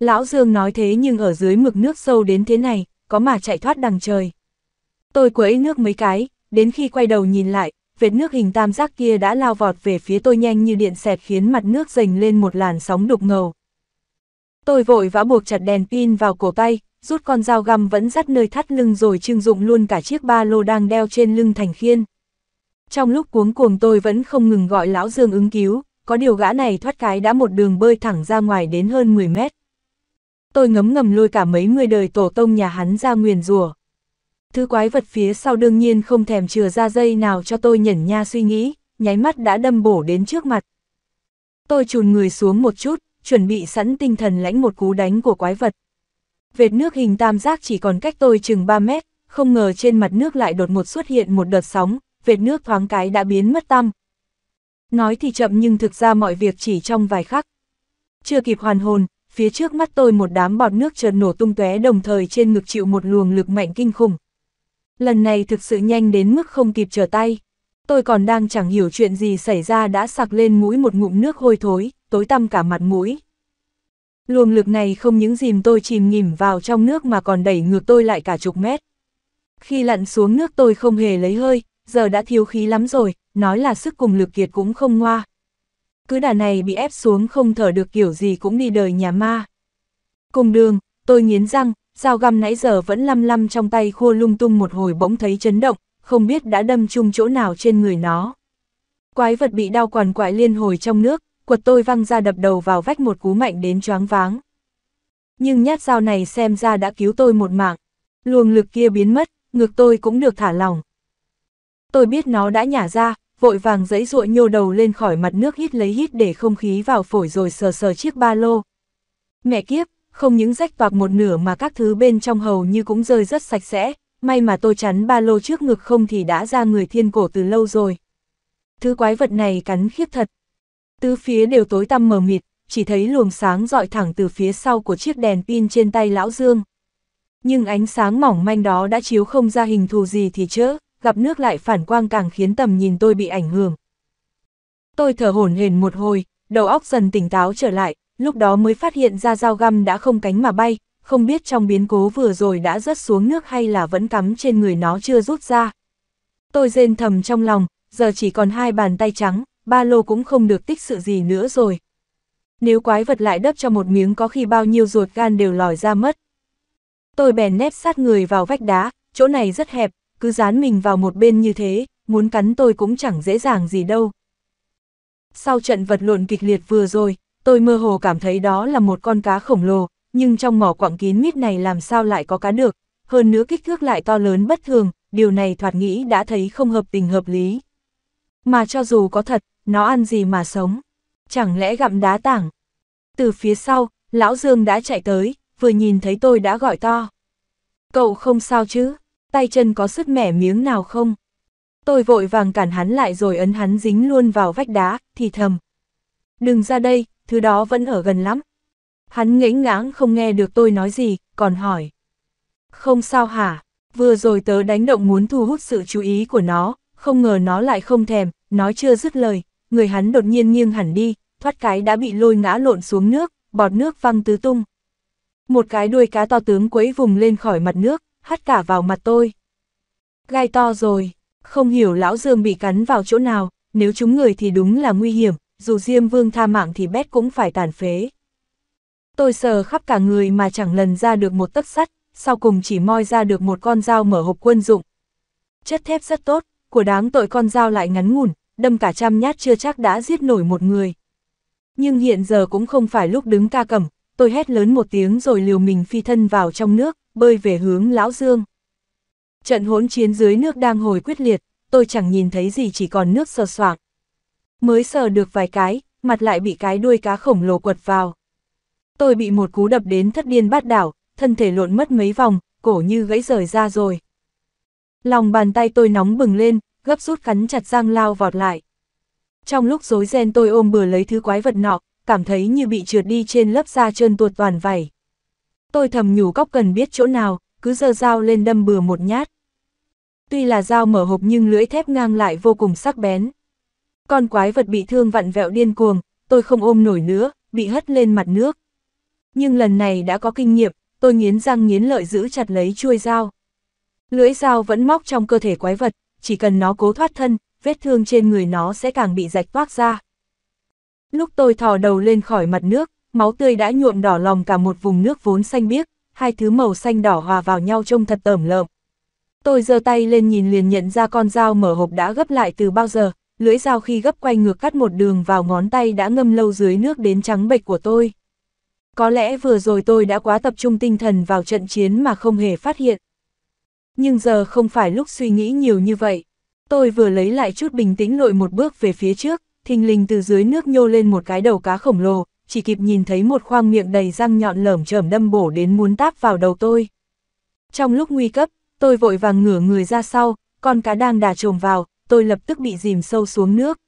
Lão Dương nói thế nhưng ở dưới mực nước sâu đến thế này, có mà chạy thoát đằng trời. Tôi quấy nước mấy cái, đến khi quay đầu nhìn lại, vệt nước hình tam giác kia đã lao vọt về phía tôi nhanh như điện xẹt khiến mặt nước dành lên một làn sóng đục ngầu. Tôi vội vã buộc chặt đèn pin vào cổ tay, rút con dao găm vẫn dắt nơi thắt lưng rồi trưng dụng luôn cả chiếc ba lô đang đeo trên lưng thành khiên. Trong lúc cuống cuồng tôi vẫn không ngừng gọi lão Dương ứng cứu, có điều gã này thoát cái đã một đường bơi thẳng ra ngoài đến hơn 10 mét tôi ngấm ngầm lôi cả mấy người đời tổ tông nhà hắn ra nguyền rủa. Thứ quái vật phía sau đương nhiên không thèm chừa ra dây nào cho tôi nhẩn nha suy nghĩ, nháy mắt đã đâm bổ đến trước mặt. Tôi chùn người xuống một chút, chuẩn bị sẵn tinh thần lãnh một cú đánh của quái vật. Vệt nước hình tam giác chỉ còn cách tôi chừng 3 mét, không ngờ trên mặt nước lại đột một xuất hiện một đợt sóng, vệt nước thoáng cái đã biến mất tăm. Nói thì chậm nhưng thực ra mọi việc chỉ trong vài khắc. Chưa kịp hoàn hồn, phía trước mắt tôi một đám bọt nước chợt nổ tung tóe đồng thời trên ngực chịu một luồng lực mạnh kinh khủng. Lần này thực sự nhanh đến mức không kịp trở tay. Tôi còn đang chẳng hiểu chuyện gì xảy ra đã sặc lên mũi một ngụm nước hôi thối, tối tăm cả mặt mũi. Luồng lực này không những dìm tôi chìm nghỉm vào trong nước mà còn đẩy ngược tôi lại cả chục mét. Khi lặn xuống nước tôi không hề lấy hơi, giờ đã thiếu khí lắm rồi, nói là sức cùng lực kiệt cũng không ngoa cứ đà này bị ép xuống không thở được kiểu gì cũng đi đời nhà ma. Cùng đường, tôi nghiến răng, dao găm nãy giờ vẫn lăm lăm trong tay khua lung tung một hồi bỗng thấy chấn động, không biết đã đâm chung chỗ nào trên người nó. Quái vật bị đau quằn quại liên hồi trong nước, quật tôi văng ra đập đầu vào vách một cú mạnh đến choáng váng. Nhưng nhát dao này xem ra đã cứu tôi một mạng. Luồng lực kia biến mất, ngược tôi cũng được thả lòng Tôi biết nó đã nhả ra, vội vàng dãy ruội nhô đầu lên khỏi mặt nước hít lấy hít để không khí vào phổi rồi sờ sờ chiếc ba lô. Mẹ kiếp, không những rách toạc một nửa mà các thứ bên trong hầu như cũng rơi rất sạch sẽ, may mà tôi chắn ba lô trước ngực không thì đã ra người thiên cổ từ lâu rồi. Thứ quái vật này cắn khiếp thật. Tứ phía đều tối tăm mờ mịt, chỉ thấy luồng sáng dọi thẳng từ phía sau của chiếc đèn pin trên tay lão Dương. Nhưng ánh sáng mỏng manh đó đã chiếu không ra hình thù gì thì chớ, gặp nước lại phản quang càng khiến tầm nhìn tôi bị ảnh hưởng. Tôi thở hổn hển một hồi, đầu óc dần tỉnh táo trở lại, lúc đó mới phát hiện ra dao găm đã không cánh mà bay, không biết trong biến cố vừa rồi đã rớt xuống nước hay là vẫn cắm trên người nó chưa rút ra. Tôi rên thầm trong lòng, giờ chỉ còn hai bàn tay trắng, ba lô cũng không được tích sự gì nữa rồi. Nếu quái vật lại đấp cho một miếng có khi bao nhiêu ruột gan đều lòi ra mất. Tôi bèn nép sát người vào vách đá, chỗ này rất hẹp, cứ dán mình vào một bên như thế, muốn cắn tôi cũng chẳng dễ dàng gì đâu. Sau trận vật lộn kịch liệt vừa rồi, tôi mơ hồ cảm thấy đó là một con cá khổng lồ, nhưng trong mỏ quặng kín mít này làm sao lại có cá được, hơn nữa kích thước lại to lớn bất thường, điều này thoạt nghĩ đã thấy không hợp tình hợp lý. Mà cho dù có thật, nó ăn gì mà sống? Chẳng lẽ gặm đá tảng? Từ phía sau, lão Dương đã chạy tới, vừa nhìn thấy tôi đã gọi to. Cậu không sao chứ? tay chân có sứt mẻ miếng nào không? Tôi vội vàng cản hắn lại rồi ấn hắn dính luôn vào vách đá, thì thầm. Đừng ra đây, thứ đó vẫn ở gần lắm. Hắn ngẫnh ngãng không nghe được tôi nói gì, còn hỏi. Không sao hả, vừa rồi tớ đánh động muốn thu hút sự chú ý của nó, không ngờ nó lại không thèm, nói chưa dứt lời, người hắn đột nhiên nghiêng hẳn đi, thoát cái đã bị lôi ngã lộn xuống nước, bọt nước văng tứ tung. Một cái đuôi cá to tướng quấy vùng lên khỏi mặt nước, hắt cả vào mặt tôi. Gai to rồi, không hiểu lão Dương bị cắn vào chỗ nào, nếu chúng người thì đúng là nguy hiểm, dù Diêm Vương tha mạng thì bét cũng phải tàn phế. Tôi sờ khắp cả người mà chẳng lần ra được một tấc sắt, sau cùng chỉ moi ra được một con dao mở hộp quân dụng. Chất thép rất tốt, của đáng tội con dao lại ngắn ngủn, đâm cả trăm nhát chưa chắc đã giết nổi một người. Nhưng hiện giờ cũng không phải lúc đứng ca cầm, tôi hét lớn một tiếng rồi liều mình phi thân vào trong nước, bơi về hướng Lão Dương. Trận hỗn chiến dưới nước đang hồi quyết liệt, tôi chẳng nhìn thấy gì chỉ còn nước sờ soạc. Mới sờ được vài cái, mặt lại bị cái đuôi cá khổng lồ quật vào. Tôi bị một cú đập đến thất điên bát đảo, thân thể lộn mất mấy vòng, cổ như gãy rời ra rồi. Lòng bàn tay tôi nóng bừng lên, gấp rút cắn chặt răng lao vọt lại. Trong lúc rối ren tôi ôm bừa lấy thứ quái vật nọ, cảm thấy như bị trượt đi trên lớp da trơn tuột toàn vảy. Tôi thầm nhủ góc cần biết chỗ nào, cứ giơ dao lên đâm bừa một nhát. Tuy là dao mở hộp nhưng lưỡi thép ngang lại vô cùng sắc bén. Con quái vật bị thương vặn vẹo điên cuồng, tôi không ôm nổi nữa, bị hất lên mặt nước. Nhưng lần này đã có kinh nghiệm, tôi nghiến răng nghiến lợi giữ chặt lấy chuôi dao. Lưỡi dao vẫn móc trong cơ thể quái vật, chỉ cần nó cố thoát thân, vết thương trên người nó sẽ càng bị rạch toác ra. Lúc tôi thò đầu lên khỏi mặt nước, máu tươi đã nhuộm đỏ lòng cả một vùng nước vốn xanh biếc, hai thứ màu xanh đỏ hòa vào nhau trông thật tởm lợm. Tôi giơ tay lên nhìn liền nhận ra con dao mở hộp đã gấp lại từ bao giờ, lưỡi dao khi gấp quay ngược cắt một đường vào ngón tay đã ngâm lâu dưới nước đến trắng bệch của tôi. Có lẽ vừa rồi tôi đã quá tập trung tinh thần vào trận chiến mà không hề phát hiện. Nhưng giờ không phải lúc suy nghĩ nhiều như vậy. Tôi vừa lấy lại chút bình tĩnh lội một bước về phía trước, thình lình từ dưới nước nhô lên một cái đầu cá khổng lồ, chỉ kịp nhìn thấy một khoang miệng đầy răng nhọn lởm chởm đâm bổ đến muốn táp vào đầu tôi. Trong lúc nguy cấp, tôi vội vàng ngửa người ra sau, con cá đang đà trồm vào, tôi lập tức bị dìm sâu xuống nước.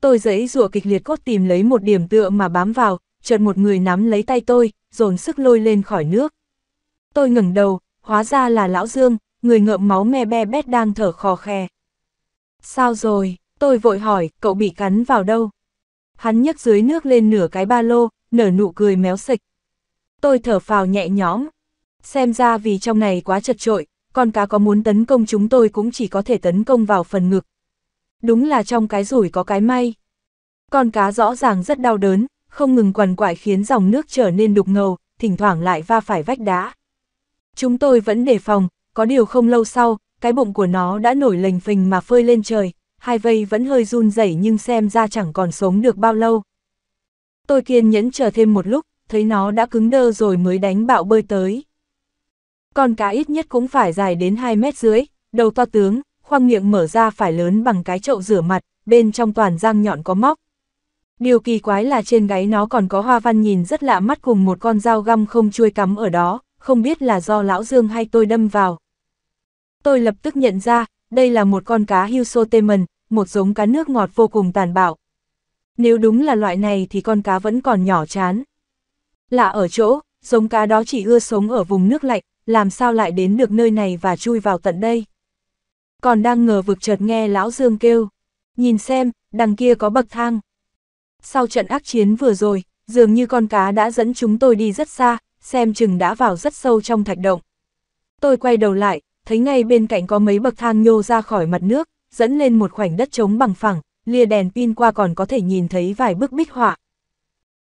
Tôi giãy rụa kịch liệt cốt tìm lấy một điểm tựa mà bám vào, chợt một người nắm lấy tay tôi, dồn sức lôi lên khỏi nước. Tôi ngẩng đầu, hóa ra là lão Dương, người ngợm máu me be bét đang thở khò khè. Sao rồi? Tôi vội hỏi, cậu bị cắn vào đâu? Hắn nhấc dưới nước lên nửa cái ba lô, nở nụ cười méo sịch. Tôi thở phào nhẹ nhõm. Xem ra vì trong này quá chật trội, con cá có muốn tấn công chúng tôi cũng chỉ có thể tấn công vào phần ngực. Đúng là trong cái rủi có cái may. Con cá rõ ràng rất đau đớn, không ngừng quằn quại khiến dòng nước trở nên đục ngầu, thỉnh thoảng lại va phải vách đá. Chúng tôi vẫn đề phòng, có điều không lâu sau, cái bụng của nó đã nổi lềnh phình mà phơi lên trời, hai vây vẫn hơi run rẩy nhưng xem ra chẳng còn sống được bao lâu. Tôi kiên nhẫn chờ thêm một lúc, thấy nó đã cứng đơ rồi mới đánh bạo bơi tới. Con cá ít nhất cũng phải dài đến 2 mét dưới, đầu to tướng, khoang miệng mở ra phải lớn bằng cái chậu rửa mặt, bên trong toàn răng nhọn có móc. Điều kỳ quái là trên gáy nó còn có hoa văn nhìn rất lạ mắt cùng một con dao găm không chui cắm ở đó, không biết là do lão Dương hay tôi đâm vào. Tôi lập tức nhận ra, đây là một con cá Hussotemon, một giống cá nước ngọt vô cùng tàn bạo. Nếu đúng là loại này thì con cá vẫn còn nhỏ chán. Lạ ở chỗ, giống cá đó chỉ ưa sống ở vùng nước lạnh, làm sao lại đến được nơi này và chui vào tận đây. Còn đang ngờ vực chợt nghe Lão Dương kêu, nhìn xem, đằng kia có bậc thang. Sau trận ác chiến vừa rồi, dường như con cá đã dẫn chúng tôi đi rất xa, xem chừng đã vào rất sâu trong thạch động. Tôi quay đầu lại, thấy ngay bên cạnh có mấy bậc thang nhô ra khỏi mặt nước, dẫn lên một khoảnh đất trống bằng phẳng, lìa đèn pin qua còn có thể nhìn thấy vài bức bích họa.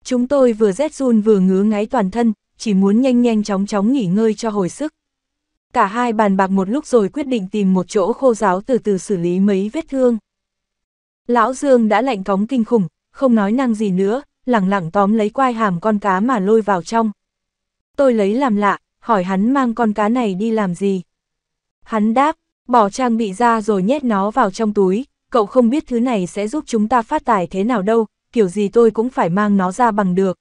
Chúng tôi vừa rét run vừa ngứa ngáy toàn thân, chỉ muốn nhanh nhanh chóng chóng nghỉ ngơi cho hồi sức. Cả hai bàn bạc một lúc rồi quyết định tìm một chỗ khô giáo từ từ xử lý mấy vết thương. Lão Dương đã lạnh cóng kinh khủng, không nói năng gì nữa, lẳng lặng tóm lấy quai hàm con cá mà lôi vào trong. Tôi lấy làm lạ, hỏi hắn mang con cá này đi làm gì. Hắn đáp, Bỏ trang bị ra rồi nhét nó vào trong túi, cậu không biết thứ này sẽ giúp chúng ta phát tài thế nào đâu, kiểu gì tôi cũng phải mang nó ra bằng được.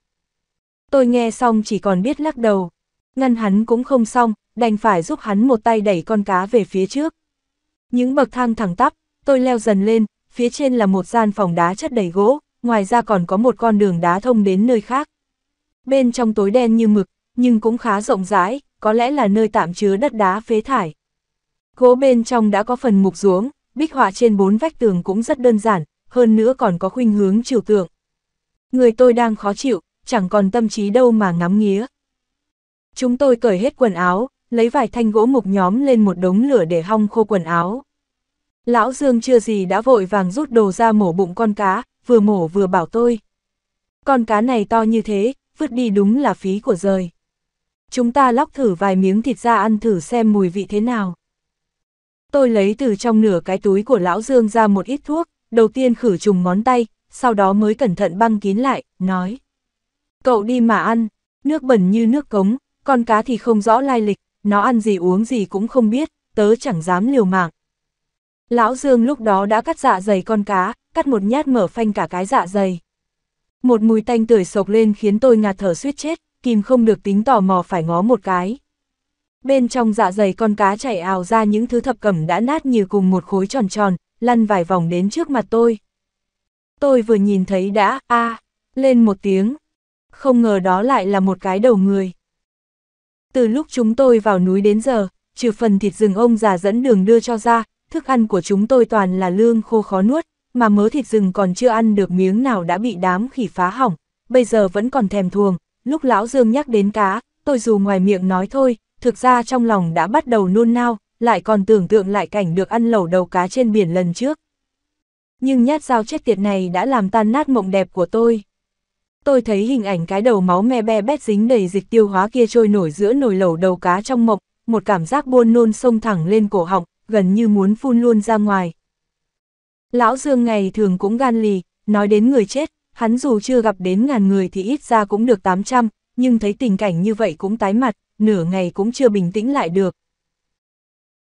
Tôi nghe xong chỉ còn biết lắc đầu. Ngăn hắn cũng không xong, đành phải giúp hắn một tay đẩy con cá về phía trước. Những bậc thang thẳng tắp, tôi leo dần lên, phía trên là một gian phòng đá chất đầy gỗ, ngoài ra còn có một con đường đá thông đến nơi khác. Bên trong tối đen như mực, nhưng cũng khá rộng rãi, có lẽ là nơi tạm chứa đất đá phế thải. Gỗ bên trong đã có phần mục ruống, bích họa trên bốn vách tường cũng rất đơn giản, hơn nữa còn có khuynh hướng trừu tượng. Người tôi đang khó chịu, chẳng còn tâm trí đâu mà ngắm nghía. Chúng tôi cởi hết quần áo, lấy vài thanh gỗ mục nhóm lên một đống lửa để hong khô quần áo. Lão Dương chưa gì đã vội vàng rút đồ ra mổ bụng con cá, vừa mổ vừa bảo tôi. Con cá này to như thế, vứt đi đúng là phí của rời. Chúng ta lóc thử vài miếng thịt ra ăn thử xem mùi vị thế nào. Tôi lấy từ trong nửa cái túi của lão Dương ra một ít thuốc, đầu tiên khử trùng ngón tay, sau đó mới cẩn thận băng kín lại, nói. Cậu đi mà ăn, nước bẩn như nước cống, con cá thì không rõ lai lịch, nó ăn gì uống gì cũng không biết, tớ chẳng dám liều mạng. Lão Dương lúc đó đã cắt dạ dày con cá, cắt một nhát mở phanh cả cái dạ dày. Một mùi tanh tưởi sộc lên khiến tôi ngạt thở suýt chết, kìm không được tính tò mò phải ngó một cái bên trong dạ dày con cá chảy ào ra những thứ thập cẩm đã nát như cùng một khối tròn tròn, lăn vài vòng đến trước mặt tôi. Tôi vừa nhìn thấy đã, a à, lên một tiếng. Không ngờ đó lại là một cái đầu người. Từ lúc chúng tôi vào núi đến giờ, trừ phần thịt rừng ông già dẫn đường đưa cho ra, thức ăn của chúng tôi toàn là lương khô khó nuốt, mà mớ thịt rừng còn chưa ăn được miếng nào đã bị đám khỉ phá hỏng, bây giờ vẫn còn thèm thuồng. Lúc lão Dương nhắc đến cá, tôi dù ngoài miệng nói thôi, thực ra trong lòng đã bắt đầu nôn nao, lại còn tưởng tượng lại cảnh được ăn lẩu đầu cá trên biển lần trước. Nhưng nhát dao chết tiệt này đã làm tan nát mộng đẹp của tôi. Tôi thấy hình ảnh cái đầu máu me be bét dính đầy dịch tiêu hóa kia trôi nổi giữa nồi lẩu đầu cá trong mộng, một cảm giác buôn nôn sông thẳng lên cổ họng, gần như muốn phun luôn ra ngoài. Lão Dương ngày thường cũng gan lì, nói đến người chết, hắn dù chưa gặp đến ngàn người thì ít ra cũng được 800, nhưng thấy tình cảnh như vậy cũng tái mặt nửa ngày cũng chưa bình tĩnh lại được.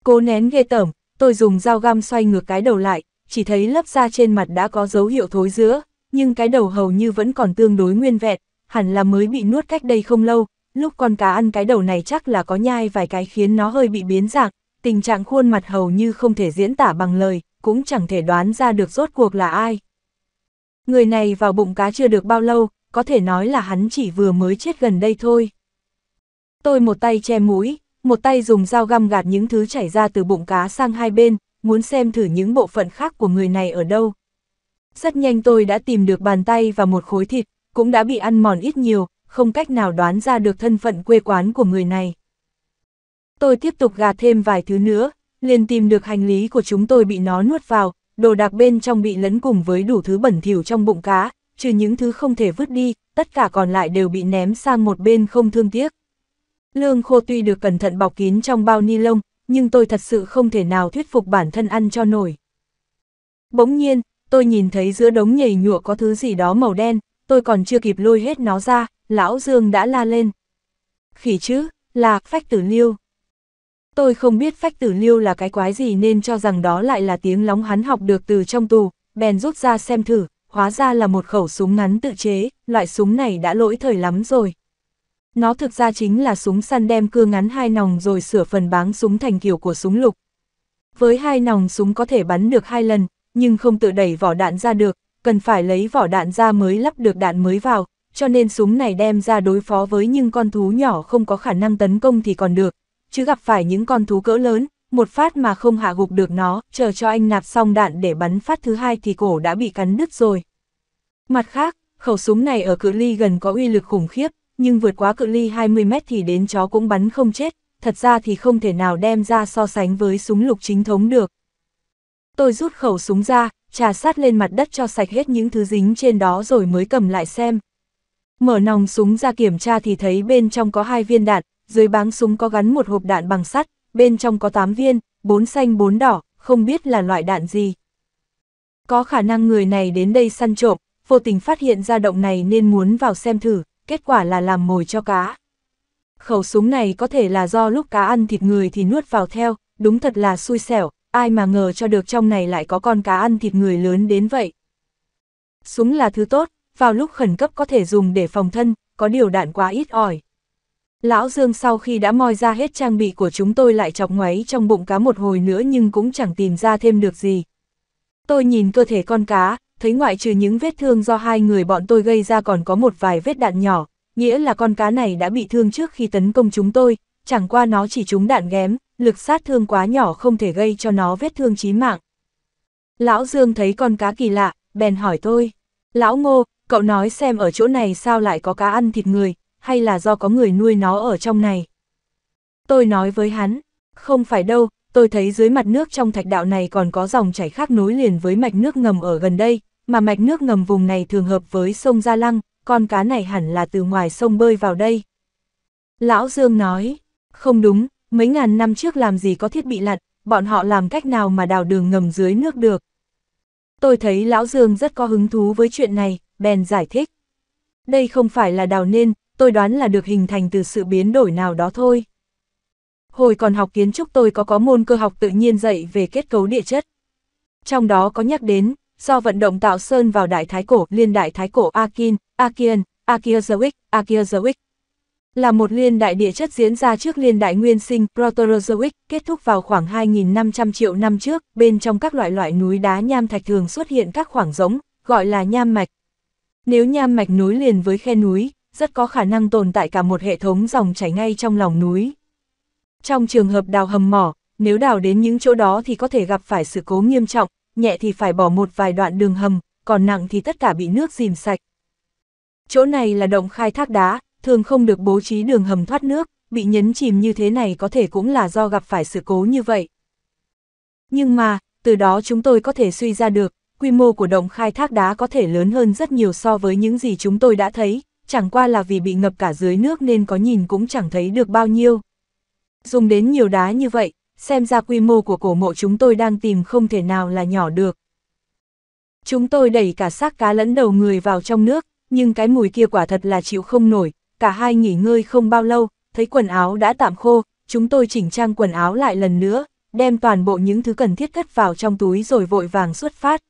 Cố nén ghê tởm, tôi dùng dao găm xoay ngược cái đầu lại, chỉ thấy lớp da trên mặt đã có dấu hiệu thối giữa, nhưng cái đầu hầu như vẫn còn tương đối nguyên vẹn, hẳn là mới bị nuốt cách đây không lâu, lúc con cá ăn cái đầu này chắc là có nhai vài cái khiến nó hơi bị biến dạng, tình trạng khuôn mặt hầu như không thể diễn tả bằng lời, cũng chẳng thể đoán ra được rốt cuộc là ai. Người này vào bụng cá chưa được bao lâu, có thể nói là hắn chỉ vừa mới chết gần đây thôi. Tôi một tay che mũi, một tay dùng dao găm gạt những thứ chảy ra từ bụng cá sang hai bên, muốn xem thử những bộ phận khác của người này ở đâu. Rất nhanh tôi đã tìm được bàn tay và một khối thịt, cũng đã bị ăn mòn ít nhiều, không cách nào đoán ra được thân phận quê quán của người này. Tôi tiếp tục gạt thêm vài thứ nữa, liền tìm được hành lý của chúng tôi bị nó nuốt vào, đồ đạc bên trong bị lẫn cùng với đủ thứ bẩn thỉu trong bụng cá, trừ những thứ không thể vứt đi, tất cả còn lại đều bị ném sang một bên không thương tiếc. Lương khô tuy được cẩn thận bọc kín trong bao ni lông, nhưng tôi thật sự không thể nào thuyết phục bản thân ăn cho nổi. Bỗng nhiên, tôi nhìn thấy giữa đống nhầy nhụa có thứ gì đó màu đen, tôi còn chưa kịp lôi hết nó ra, lão Dương đã la lên. Khỉ chứ, là phách tử liêu. Tôi không biết phách tử liêu là cái quái gì nên cho rằng đó lại là tiếng lóng hắn học được từ trong tù, bèn rút ra xem thử, hóa ra là một khẩu súng ngắn tự chế, loại súng này đã lỗi thời lắm rồi. Nó thực ra chính là súng săn đem cưa ngắn hai nòng rồi sửa phần báng súng thành kiểu của súng lục. Với hai nòng súng có thể bắn được hai lần, nhưng không tự đẩy vỏ đạn ra được, cần phải lấy vỏ đạn ra mới lắp được đạn mới vào, cho nên súng này đem ra đối phó với những con thú nhỏ không có khả năng tấn công thì còn được, chứ gặp phải những con thú cỡ lớn, một phát mà không hạ gục được nó, chờ cho anh nạp xong đạn để bắn phát thứ hai thì cổ đã bị cắn đứt rồi. Mặt khác, khẩu súng này ở cự ly gần có uy lực khủng khiếp, nhưng vượt quá cự ly 20 mét thì đến chó cũng bắn không chết, thật ra thì không thể nào đem ra so sánh với súng lục chính thống được. Tôi rút khẩu súng ra, trà sát lên mặt đất cho sạch hết những thứ dính trên đó rồi mới cầm lại xem. Mở nòng súng ra kiểm tra thì thấy bên trong có hai viên đạn, dưới báng súng có gắn một hộp đạn bằng sắt, bên trong có 8 viên, bốn xanh bốn đỏ, không biết là loại đạn gì. Có khả năng người này đến đây săn trộm, vô tình phát hiện ra động này nên muốn vào xem thử, kết quả là làm mồi cho cá. Khẩu súng này có thể là do lúc cá ăn thịt người thì nuốt vào theo, đúng thật là xui xẻo, ai mà ngờ cho được trong này lại có con cá ăn thịt người lớn đến vậy. Súng là thứ tốt, vào lúc khẩn cấp có thể dùng để phòng thân, có điều đạn quá ít ỏi. Lão Dương sau khi đã moi ra hết trang bị của chúng tôi lại chọc ngoáy trong bụng cá một hồi nữa nhưng cũng chẳng tìm ra thêm được gì. Tôi nhìn cơ thể con cá, thấy ngoại trừ những vết thương do hai người bọn tôi gây ra còn có một vài vết đạn nhỏ, nghĩa là con cá này đã bị thương trước khi tấn công chúng tôi, chẳng qua nó chỉ trúng đạn ghém, lực sát thương quá nhỏ không thể gây cho nó vết thương chí mạng. Lão Dương thấy con cá kỳ lạ, bèn hỏi tôi, Lão Ngô, cậu nói xem ở chỗ này sao lại có cá ăn thịt người, hay là do có người nuôi nó ở trong này? Tôi nói với hắn, không phải đâu, tôi thấy dưới mặt nước trong thạch đạo này còn có dòng chảy khác nối liền với mạch nước ngầm ở gần đây, mà mạch nước ngầm vùng này thường hợp với sông Gia Lăng, con cá này hẳn là từ ngoài sông bơi vào đây. Lão Dương nói, không đúng, mấy ngàn năm trước làm gì có thiết bị lặn, bọn họ làm cách nào mà đào đường ngầm dưới nước được. Tôi thấy Lão Dương rất có hứng thú với chuyện này, bèn giải thích. Đây không phải là đào nên, tôi đoán là được hình thành từ sự biến đổi nào đó thôi. Hồi còn học kiến trúc tôi có có môn cơ học tự nhiên dạy về kết cấu địa chất. Trong đó có nhắc đến, do vận động tạo sơn vào đại thái cổ liên đại thái cổ Akin, Akian, Akiazoic, Akiazoic. Là một liên đại địa chất diễn ra trước liên đại nguyên sinh Proterozoic kết thúc vào khoảng 2.500 triệu năm trước, bên trong các loại loại núi đá nham thạch thường xuất hiện các khoảng giống, gọi là nham mạch. Nếu nham mạch núi liền với khe núi, rất có khả năng tồn tại cả một hệ thống dòng chảy ngay trong lòng núi. Trong trường hợp đào hầm mỏ, nếu đào đến những chỗ đó thì có thể gặp phải sự cố nghiêm trọng, nhẹ thì phải bỏ một vài đoạn đường hầm, còn nặng thì tất cả bị nước dìm sạch. Chỗ này là động khai thác đá, thường không được bố trí đường hầm thoát nước, bị nhấn chìm như thế này có thể cũng là do gặp phải sự cố như vậy. Nhưng mà, từ đó chúng tôi có thể suy ra được, quy mô của động khai thác đá có thể lớn hơn rất nhiều so với những gì chúng tôi đã thấy, chẳng qua là vì bị ngập cả dưới nước nên có nhìn cũng chẳng thấy được bao nhiêu. Dùng đến nhiều đá như vậy, xem ra quy mô của cổ mộ chúng tôi đang tìm không thể nào là nhỏ được. Chúng tôi đẩy cả xác cá lẫn đầu người vào trong nước, nhưng cái mùi kia quả thật là chịu không nổi, cả hai nghỉ ngơi không bao lâu, thấy quần áo đã tạm khô, chúng tôi chỉnh trang quần áo lại lần nữa, đem toàn bộ những thứ cần thiết cất vào trong túi rồi vội vàng xuất phát.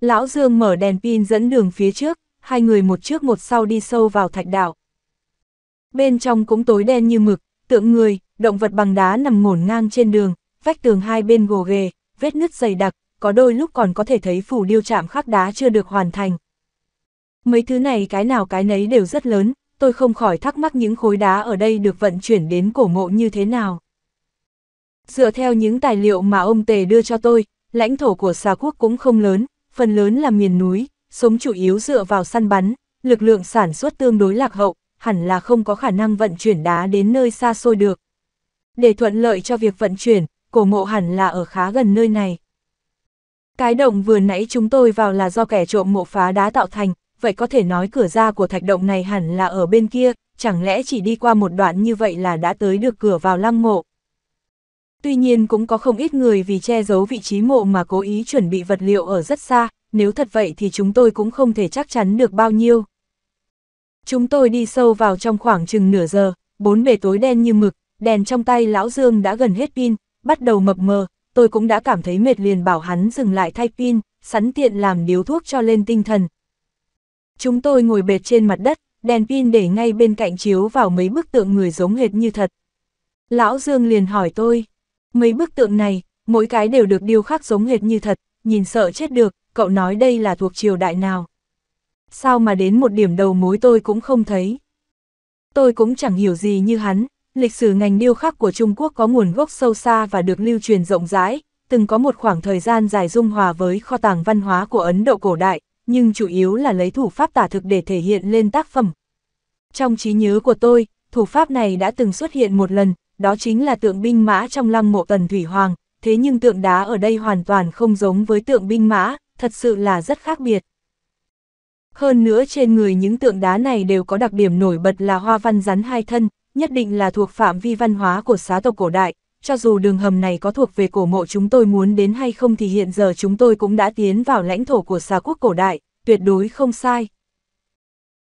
Lão Dương mở đèn pin dẫn đường phía trước, hai người một trước một sau đi sâu vào thạch đảo. Bên trong cũng tối đen như mực, tượng người, động vật bằng đá nằm ngổn ngang trên đường, vách tường hai bên gồ ghề, vết nứt dày đặc, có đôi lúc còn có thể thấy phủ điêu chạm khắc đá chưa được hoàn thành. Mấy thứ này cái nào cái nấy đều rất lớn, tôi không khỏi thắc mắc những khối đá ở đây được vận chuyển đến cổ mộ như thế nào. Dựa theo những tài liệu mà ông Tề đưa cho tôi, lãnh thổ của xà quốc cũng không lớn, phần lớn là miền núi, sống chủ yếu dựa vào săn bắn, lực lượng sản xuất tương đối lạc hậu, hẳn là không có khả năng vận chuyển đá đến nơi xa xôi được, để thuận lợi cho việc vận chuyển, cổ mộ hẳn là ở khá gần nơi này. Cái động vừa nãy chúng tôi vào là do kẻ trộm mộ phá đá tạo thành, vậy có thể nói cửa ra của thạch động này hẳn là ở bên kia, chẳng lẽ chỉ đi qua một đoạn như vậy là đã tới được cửa vào lăng mộ. Tuy nhiên cũng có không ít người vì che giấu vị trí mộ mà cố ý chuẩn bị vật liệu ở rất xa, nếu thật vậy thì chúng tôi cũng không thể chắc chắn được bao nhiêu. Chúng tôi đi sâu vào trong khoảng chừng nửa giờ, bốn bề tối đen như mực, đèn trong tay lão Dương đã gần hết pin, bắt đầu mập mờ, tôi cũng đã cảm thấy mệt liền bảo hắn dừng lại thay pin, sẵn tiện làm điếu thuốc cho lên tinh thần. Chúng tôi ngồi bệt trên mặt đất, đèn pin để ngay bên cạnh chiếu vào mấy bức tượng người giống hệt như thật. Lão Dương liền hỏi tôi, mấy bức tượng này, mỗi cái đều được điêu khắc giống hệt như thật, nhìn sợ chết được, cậu nói đây là thuộc triều đại nào. Sao mà đến một điểm đầu mối tôi cũng không thấy. Tôi cũng chẳng hiểu gì như hắn, Lịch sử ngành điêu khắc của Trung Quốc có nguồn gốc sâu xa và được lưu truyền rộng rãi, từng có một khoảng thời gian dài dung hòa với kho tàng văn hóa của Ấn Độ cổ đại, nhưng chủ yếu là lấy thủ pháp tả thực để thể hiện lên tác phẩm. Trong trí nhớ của tôi, thủ pháp này đã từng xuất hiện một lần, đó chính là tượng binh mã trong lăng mộ Tần Thủy Hoàng, thế nhưng tượng đá ở đây hoàn toàn không giống với tượng binh mã, thật sự là rất khác biệt. Hơn nữa trên người những tượng đá này đều có đặc điểm nổi bật là hoa văn rắn hai thân, nhất định là thuộc phạm vi văn hóa của xá tộc cổ đại, cho dù đường hầm này có thuộc về cổ mộ chúng tôi muốn đến hay không thì hiện giờ chúng tôi cũng đã tiến vào lãnh thổ của xá quốc cổ đại, tuyệt đối không sai.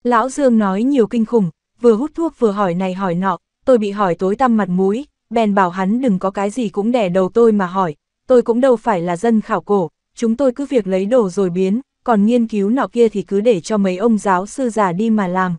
Lão Dương nói nhiều kinh khủng, vừa hút thuốc vừa hỏi này hỏi nọ, tôi bị hỏi tối tăm mặt mũi, bèn bảo hắn đừng có cái gì cũng đẻ đầu tôi mà hỏi, tôi cũng đâu phải là dân khảo cổ, chúng tôi cứ việc lấy đồ rồi biến, còn nghiên cứu nọ kia thì cứ để cho mấy ông giáo sư già đi mà làm.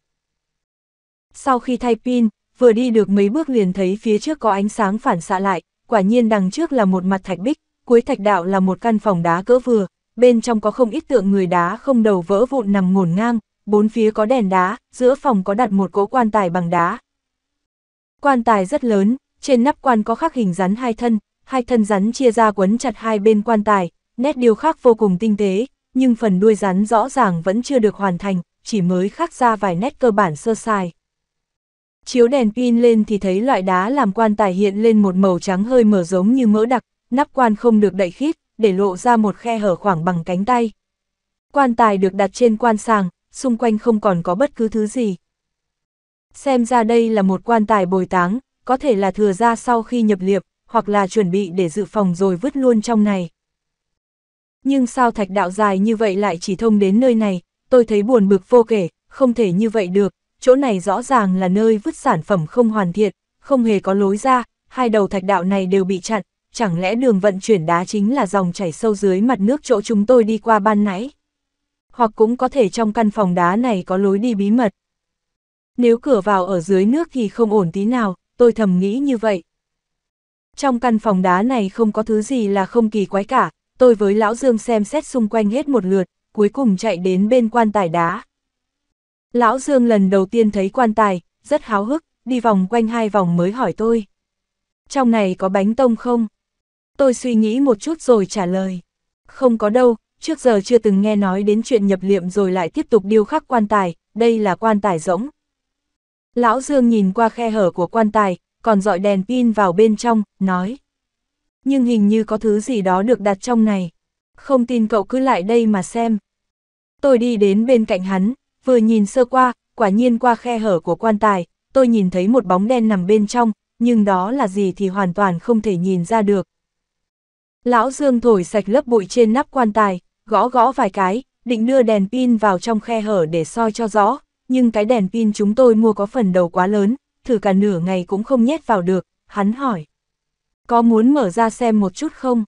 Sau khi thay pin, vừa đi được mấy bước liền thấy phía trước có ánh sáng phản xạ lại, quả nhiên đằng trước là một mặt thạch bích, cuối thạch đạo là một căn phòng đá cỡ vừa, bên trong có không ít tượng người đá không đầu vỡ vụn nằm ngổn ngang, bốn phía có đèn đá, giữa phòng có đặt một cỗ quan tài bằng đá. Quan tài rất lớn, trên nắp quan có khắc hình rắn hai thân, hai thân rắn chia ra quấn chặt hai bên quan tài, nét điều khắc vô cùng tinh tế, nhưng phần đuôi rắn rõ ràng vẫn chưa được hoàn thành, chỉ mới khắc ra vài nét cơ bản sơ sài chiếu đèn pin lên thì thấy loại đá làm quan tài hiện lên một màu trắng hơi mở giống như mỡ đặc, nắp quan không được đậy khít, để lộ ra một khe hở khoảng bằng cánh tay. Quan tài được đặt trên quan sàng, xung quanh không còn có bất cứ thứ gì. Xem ra đây là một quan tài bồi táng, có thể là thừa ra sau khi nhập liệp, hoặc là chuẩn bị để dự phòng rồi vứt luôn trong này. Nhưng sao thạch đạo dài như vậy lại chỉ thông đến nơi này, tôi thấy buồn bực vô kể, không thể như vậy được, chỗ này rõ ràng là nơi vứt sản phẩm không hoàn thiện, không hề có lối ra, hai đầu thạch đạo này đều bị chặn, chẳng lẽ đường vận chuyển đá chính là dòng chảy sâu dưới mặt nước chỗ chúng tôi đi qua ban nãy? Hoặc cũng có thể trong căn phòng đá này có lối đi bí mật. Nếu cửa vào ở dưới nước thì không ổn tí nào, tôi thầm nghĩ như vậy. Trong căn phòng đá này không có thứ gì là không kỳ quái cả, tôi với Lão Dương xem xét xung quanh hết một lượt, cuối cùng chạy đến bên quan tài đá. Lão Dương lần đầu tiên thấy quan tài, rất háo hức, đi vòng quanh hai vòng mới hỏi tôi. Trong này có bánh tông không? Tôi suy nghĩ một chút rồi trả lời. Không có đâu, trước giờ chưa từng nghe nói đến chuyện nhập liệm rồi lại tiếp tục điêu khắc quan tài, đây là quan tài rỗng. Lão Dương nhìn qua khe hở của quan tài, còn dọi đèn pin vào bên trong, nói. Nhưng hình như có thứ gì đó được đặt trong này. Không tin cậu cứ lại đây mà xem. Tôi đi đến bên cạnh hắn, vừa nhìn sơ qua, quả nhiên qua khe hở của quan tài, tôi nhìn thấy một bóng đen nằm bên trong, nhưng đó là gì thì hoàn toàn không thể nhìn ra được. Lão Dương thổi sạch lớp bụi trên nắp quan tài, gõ gõ vài cái, định đưa đèn pin vào trong khe hở để soi cho rõ, nhưng cái đèn pin chúng tôi mua có phần đầu quá lớn, thử cả nửa ngày cũng không nhét vào được, hắn hỏi. Có muốn mở ra xem một chút không?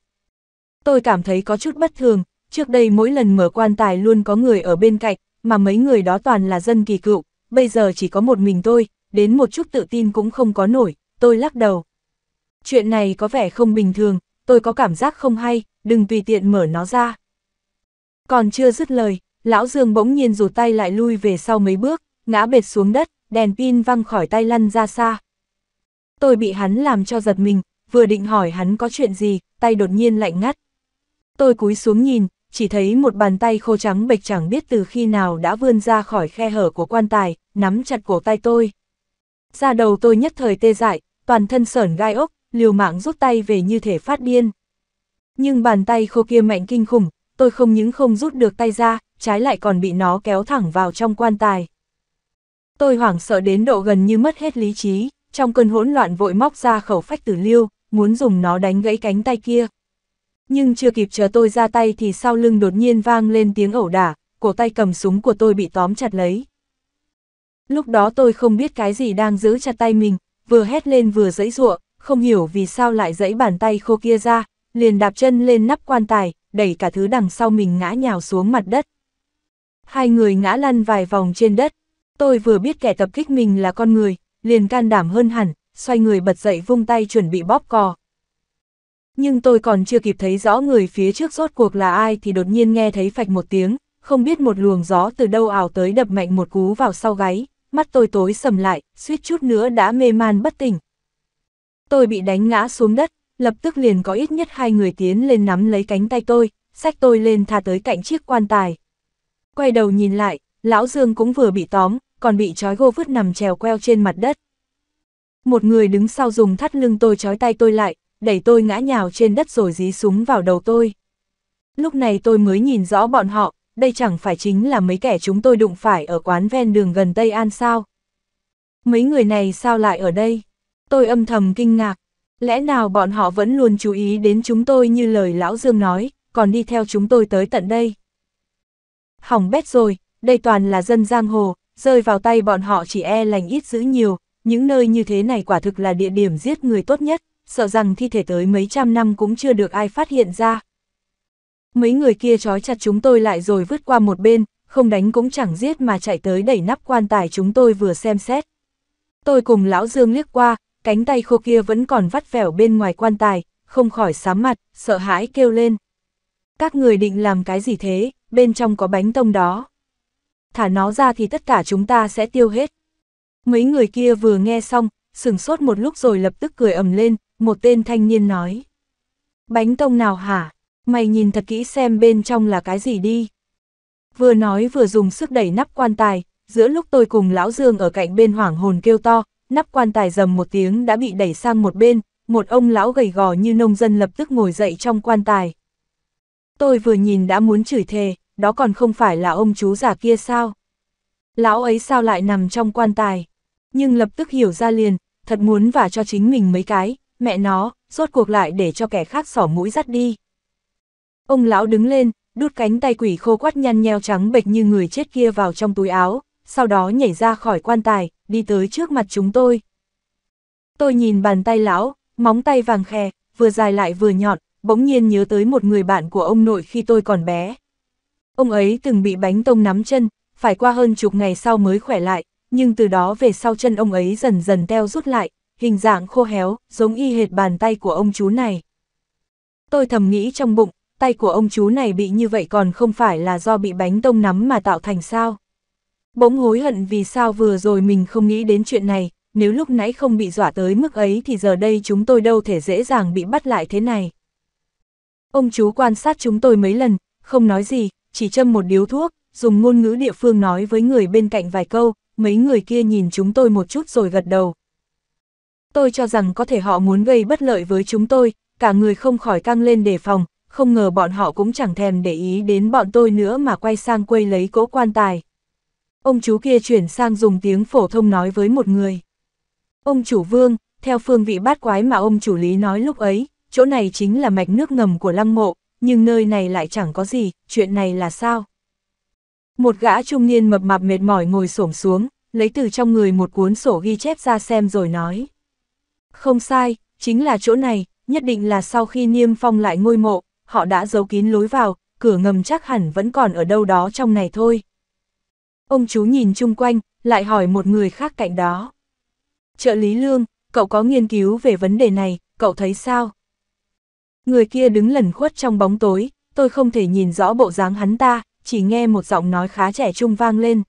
Tôi cảm thấy có chút bất thường, trước đây mỗi lần mở quan tài luôn có người ở bên cạnh, mà mấy người đó toàn là dân kỳ cựu, bây giờ chỉ có một mình tôi, đến một chút tự tin cũng không có nổi, tôi lắc đầu. Chuyện này có vẻ không bình thường, tôi có cảm giác không hay, đừng tùy tiện mở nó ra. Còn chưa dứt lời, lão Dương bỗng nhiên rụt tay lại lui về sau mấy bước, ngã bệt xuống đất, đèn pin văng khỏi tay lăn ra xa. Tôi bị hắn làm cho giật mình, vừa định hỏi hắn có chuyện gì, tay đột nhiên lạnh ngắt. Tôi cúi xuống nhìn, chỉ thấy một bàn tay khô trắng bệch chẳng biết từ khi nào đã vươn ra khỏi khe hở của quan tài, nắm chặt cổ tay tôi. Ra đầu tôi nhất thời tê dại, toàn thân sởn gai ốc, liều mạng rút tay về như thể phát điên. Nhưng bàn tay khô kia mạnh kinh khủng, tôi không những không rút được tay ra, trái lại còn bị nó kéo thẳng vào trong quan tài. Tôi hoảng sợ đến độ gần như mất hết lý trí, trong cơn hỗn loạn vội móc ra khẩu phách tử liêu, muốn dùng nó đánh gãy cánh tay kia nhưng chưa kịp chờ tôi ra tay thì sau lưng đột nhiên vang lên tiếng ẩu đả, cổ tay cầm súng của tôi bị tóm chặt lấy. Lúc đó tôi không biết cái gì đang giữ chặt tay mình, vừa hét lên vừa giãy giụa, không hiểu vì sao lại giãy bàn tay khô kia ra, liền đạp chân lên nắp quan tài, đẩy cả thứ đằng sau mình ngã nhào xuống mặt đất. Hai người ngã lăn vài vòng trên đất, tôi vừa biết kẻ tập kích mình là con người, liền can đảm hơn hẳn, xoay người bật dậy vung tay chuẩn bị bóp cò, nhưng tôi còn chưa kịp thấy rõ người phía trước rốt cuộc là ai thì đột nhiên nghe thấy phạch một tiếng, không biết một luồng gió từ đâu ảo tới đập mạnh một cú vào sau gáy, mắt tôi tối sầm lại, suýt chút nữa đã mê man bất tỉnh. Tôi bị đánh ngã xuống đất, lập tức liền có ít nhất hai người tiến lên nắm lấy cánh tay tôi, sách tôi lên tha tới cạnh chiếc quan tài. Quay đầu nhìn lại, lão Dương cũng vừa bị tóm, còn bị trói gô vứt nằm trèo queo trên mặt đất. Một người đứng sau dùng thắt lưng tôi trói tay tôi lại, đẩy tôi ngã nhào trên đất rồi dí súng vào đầu tôi. Lúc này tôi mới nhìn rõ bọn họ, đây chẳng phải chính là mấy kẻ chúng tôi đụng phải ở quán ven đường gần Tây An sao. Mấy người này sao lại ở đây? Tôi âm thầm kinh ngạc. Lẽ nào bọn họ vẫn luôn chú ý đến chúng tôi như lời Lão Dương nói, còn đi theo chúng tôi tới tận đây? Hỏng bét rồi, đây toàn là dân giang hồ, rơi vào tay bọn họ chỉ e lành ít giữ nhiều, những nơi như thế này quả thực là địa điểm giết người tốt nhất sợ rằng thi thể tới mấy trăm năm cũng chưa được ai phát hiện ra. Mấy người kia trói chặt chúng tôi lại rồi vứt qua một bên, không đánh cũng chẳng giết mà chạy tới đẩy nắp quan tài chúng tôi vừa xem xét. Tôi cùng lão Dương liếc qua, cánh tay khô kia vẫn còn vắt vẻo bên ngoài quan tài, không khỏi sám mặt, sợ hãi kêu lên. Các người định làm cái gì thế, bên trong có bánh tông đó. Thả nó ra thì tất cả chúng ta sẽ tiêu hết. Mấy người kia vừa nghe xong, sừng sốt một lúc rồi lập tức cười ầm lên, một tên thanh niên nói. Bánh tông nào hả? Mày nhìn thật kỹ xem bên trong là cái gì đi. Vừa nói vừa dùng sức đẩy nắp quan tài, giữa lúc tôi cùng lão Dương ở cạnh bên hoảng hồn kêu to, nắp quan tài dầm một tiếng đã bị đẩy sang một bên, một ông lão gầy gò như nông dân lập tức ngồi dậy trong quan tài. Tôi vừa nhìn đã muốn chửi thề, đó còn không phải là ông chú già kia sao? Lão ấy sao lại nằm trong quan tài? Nhưng lập tức hiểu ra liền, thật muốn vả cho chính mình mấy cái, mẹ nó, rốt cuộc lại để cho kẻ khác sỏ mũi dắt đi. Ông lão đứng lên, đút cánh tay quỷ khô quắt nhăn nheo trắng bệch như người chết kia vào trong túi áo, sau đó nhảy ra khỏi quan tài, đi tới trước mặt chúng tôi. Tôi nhìn bàn tay lão, móng tay vàng khè, vừa dài lại vừa nhọn, bỗng nhiên nhớ tới một người bạn của ông nội khi tôi còn bé. Ông ấy từng bị bánh tông nắm chân, phải qua hơn chục ngày sau mới khỏe lại, nhưng từ đó về sau chân ông ấy dần dần teo rút lại, hình dạng khô héo, giống y hệt bàn tay của ông chú này. Tôi thầm nghĩ trong bụng, tay của ông chú này bị như vậy còn không phải là do bị bánh tông nắm mà tạo thành sao. Bỗng hối hận vì sao vừa rồi mình không nghĩ đến chuyện này, nếu lúc nãy không bị dọa tới mức ấy thì giờ đây chúng tôi đâu thể dễ dàng bị bắt lại thế này. Ông chú quan sát chúng tôi mấy lần, không nói gì, chỉ châm một điếu thuốc, dùng ngôn ngữ địa phương nói với người bên cạnh vài câu, mấy người kia nhìn chúng tôi một chút rồi gật đầu, Tôi cho rằng có thể họ muốn gây bất lợi với chúng tôi, cả người không khỏi căng lên đề phòng, không ngờ bọn họ cũng chẳng thèm để ý đến bọn tôi nữa mà quay sang quây lấy cỗ quan tài. Ông chú kia chuyển sang dùng tiếng phổ thông nói với một người. Ông chủ vương, theo phương vị bát quái mà ông chủ lý nói lúc ấy, chỗ này chính là mạch nước ngầm của lăng mộ, nhưng nơi này lại chẳng có gì, chuyện này là sao? Một gã trung niên mập mạp mệt mỏi ngồi xổm xuống, lấy từ trong người một cuốn sổ ghi chép ra xem rồi nói. Không sai, chính là chỗ này, nhất định là sau khi niêm phong lại ngôi mộ, họ đã giấu kín lối vào, cửa ngầm chắc hẳn vẫn còn ở đâu đó trong này thôi. Ông chú nhìn chung quanh, lại hỏi một người khác cạnh đó. Trợ lý lương, cậu có nghiên cứu về vấn đề này, cậu thấy sao? Người kia đứng lẩn khuất trong bóng tối, tôi không thể nhìn rõ bộ dáng hắn ta, chỉ nghe một giọng nói khá trẻ trung vang lên.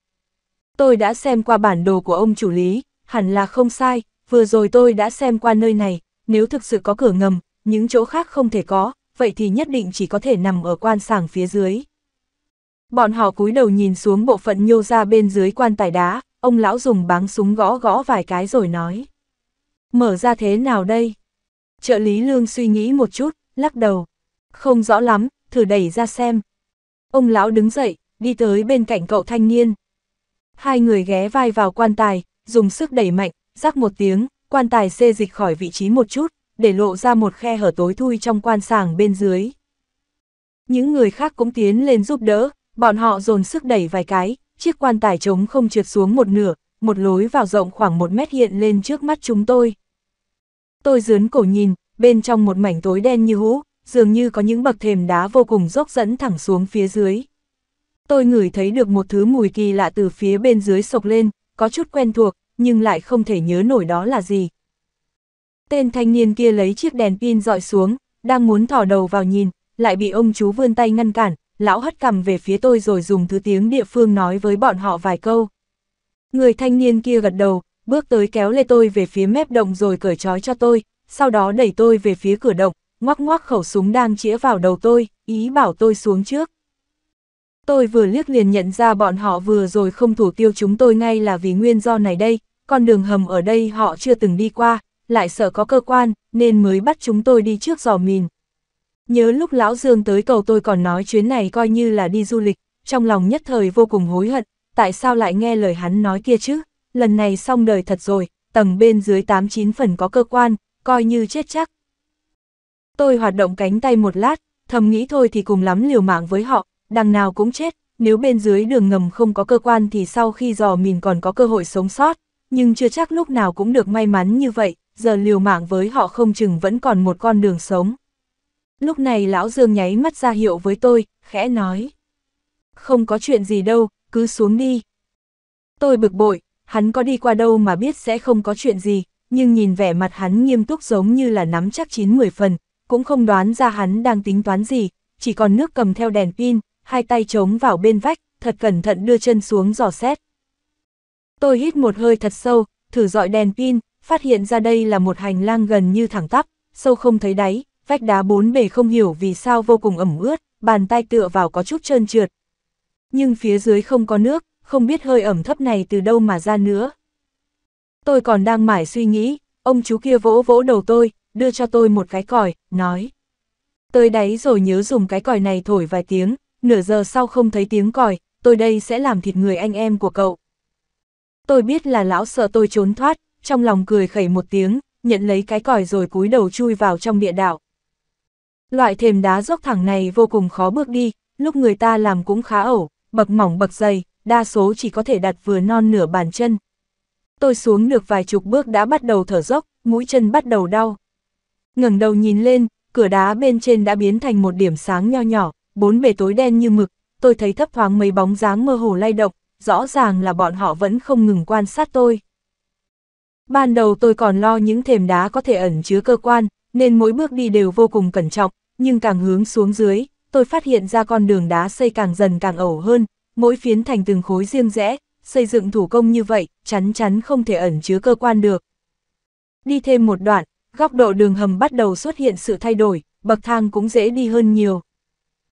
Tôi đã xem qua bản đồ của ông chủ lý, hẳn là không sai, vừa rồi tôi đã xem qua nơi này, nếu thực sự có cửa ngầm, những chỗ khác không thể có, vậy thì nhất định chỉ có thể nằm ở quan sàng phía dưới. Bọn họ cúi đầu nhìn xuống bộ phận nhô ra bên dưới quan tài đá, ông lão dùng báng súng gõ gõ vài cái rồi nói. Mở ra thế nào đây? Trợ lý lương suy nghĩ một chút, lắc đầu. Không rõ lắm, thử đẩy ra xem. Ông lão đứng dậy, đi tới bên cạnh cậu thanh niên. Hai người ghé vai vào quan tài, dùng sức đẩy mạnh, rắc một tiếng, quan tài xê dịch khỏi vị trí một chút, để lộ ra một khe hở tối thui trong quan sàng bên dưới. Những người khác cũng tiến lên giúp đỡ, bọn họ dồn sức đẩy vài cái, chiếc quan tài trống không trượt xuống một nửa, một lối vào rộng khoảng một mét hiện lên trước mắt chúng tôi. Tôi dướn cổ nhìn, bên trong một mảnh tối đen như hũ, dường như có những bậc thềm đá vô cùng dốc dẫn thẳng xuống phía dưới. Tôi ngửi thấy được một thứ mùi kỳ lạ từ phía bên dưới sộc lên, có chút quen thuộc, nhưng lại không thể nhớ nổi đó là gì. Tên thanh niên kia lấy chiếc đèn pin dọi xuống, đang muốn thỏ đầu vào nhìn, lại bị ông chú vươn tay ngăn cản, lão hất cằm về phía tôi rồi dùng thứ tiếng địa phương nói với bọn họ vài câu. Người thanh niên kia gật đầu, bước tới kéo lê tôi về phía mép động rồi cởi trói cho tôi, sau đó đẩy tôi về phía cửa động, ngoắc ngoắc khẩu súng đang chĩa vào đầu tôi, ý bảo tôi xuống trước. Tôi vừa liếc liền nhận ra bọn họ vừa rồi không thủ tiêu chúng tôi ngay là vì nguyên do này đây, con đường hầm ở đây họ chưa từng đi qua, lại sợ có cơ quan, nên mới bắt chúng tôi đi trước dò mìn. Nhớ lúc Lão Dương tới cầu tôi còn nói chuyến này coi như là đi du lịch, trong lòng nhất thời vô cùng hối hận, tại sao lại nghe lời hắn nói kia chứ, lần này xong đời thật rồi, tầng bên dưới 89 phần có cơ quan, coi như chết chắc. Tôi hoạt động cánh tay một lát, thầm nghĩ thôi thì cùng lắm liều mạng với họ, đằng nào cũng chết, nếu bên dưới đường ngầm không có cơ quan thì sau khi dò mìn còn có cơ hội sống sót, nhưng chưa chắc lúc nào cũng được may mắn như vậy, giờ liều mạng với họ không chừng vẫn còn một con đường sống. Lúc này lão Dương nháy mắt ra hiệu với tôi, khẽ nói. Không có chuyện gì đâu, cứ xuống đi. Tôi bực bội, hắn có đi qua đâu mà biết sẽ không có chuyện gì, nhưng nhìn vẻ mặt hắn nghiêm túc giống như là nắm chắc chín mười phần, cũng không đoán ra hắn đang tính toán gì, chỉ còn nước cầm theo đèn pin, hai tay chống vào bên vách, thật cẩn thận đưa chân xuống dò xét. Tôi hít một hơi thật sâu, thử dọi đèn pin, phát hiện ra đây là một hành lang gần như thẳng tắp, sâu không thấy đáy, vách đá bốn bề không hiểu vì sao vô cùng ẩm ướt, bàn tay tựa vào có chút trơn trượt. Nhưng phía dưới không có nước, không biết hơi ẩm thấp này từ đâu mà ra nữa. Tôi còn đang mải suy nghĩ, ông chú kia vỗ vỗ đầu tôi, đưa cho tôi một cái còi, nói. Tới đáy rồi nhớ dùng cái còi này thổi vài tiếng, nửa giờ sau không thấy tiếng còi, tôi đây sẽ làm thịt người anh em của cậu tôi biết là lão sợ tôi trốn thoát, trong lòng cười khẩy một tiếng, nhận lấy cái còi rồi cúi đầu chui vào trong địa đạo. Loại thềm đá dốc thẳng này vô cùng khó bước đi, lúc người ta làm cũng khá ẩu, bậc mỏng bậc dày, đa số chỉ có thể đặt vừa non nửa bàn chân. Tôi xuống được vài chục bước đã bắt đầu thở dốc, mũi chân bắt đầu đau. ngẩng đầu nhìn lên, cửa đá bên trên đã biến thành một điểm sáng nho nhỏ, bốn bề tối đen như mực, tôi thấy thấp thoáng mấy bóng dáng mơ hồ lay động, rõ ràng là bọn họ vẫn không ngừng quan sát tôi. Ban đầu tôi còn lo những thềm đá có thể ẩn chứa cơ quan, nên mỗi bước đi đều vô cùng cẩn trọng, nhưng càng hướng xuống dưới, tôi phát hiện ra con đường đá xây càng dần càng ẩu hơn, mỗi phiến thành từng khối riêng rẽ, xây dựng thủ công như vậy, chắn chắn không thể ẩn chứa cơ quan được. Đi thêm một đoạn, góc độ đường hầm bắt đầu xuất hiện sự thay đổi, bậc thang cũng dễ đi hơn nhiều.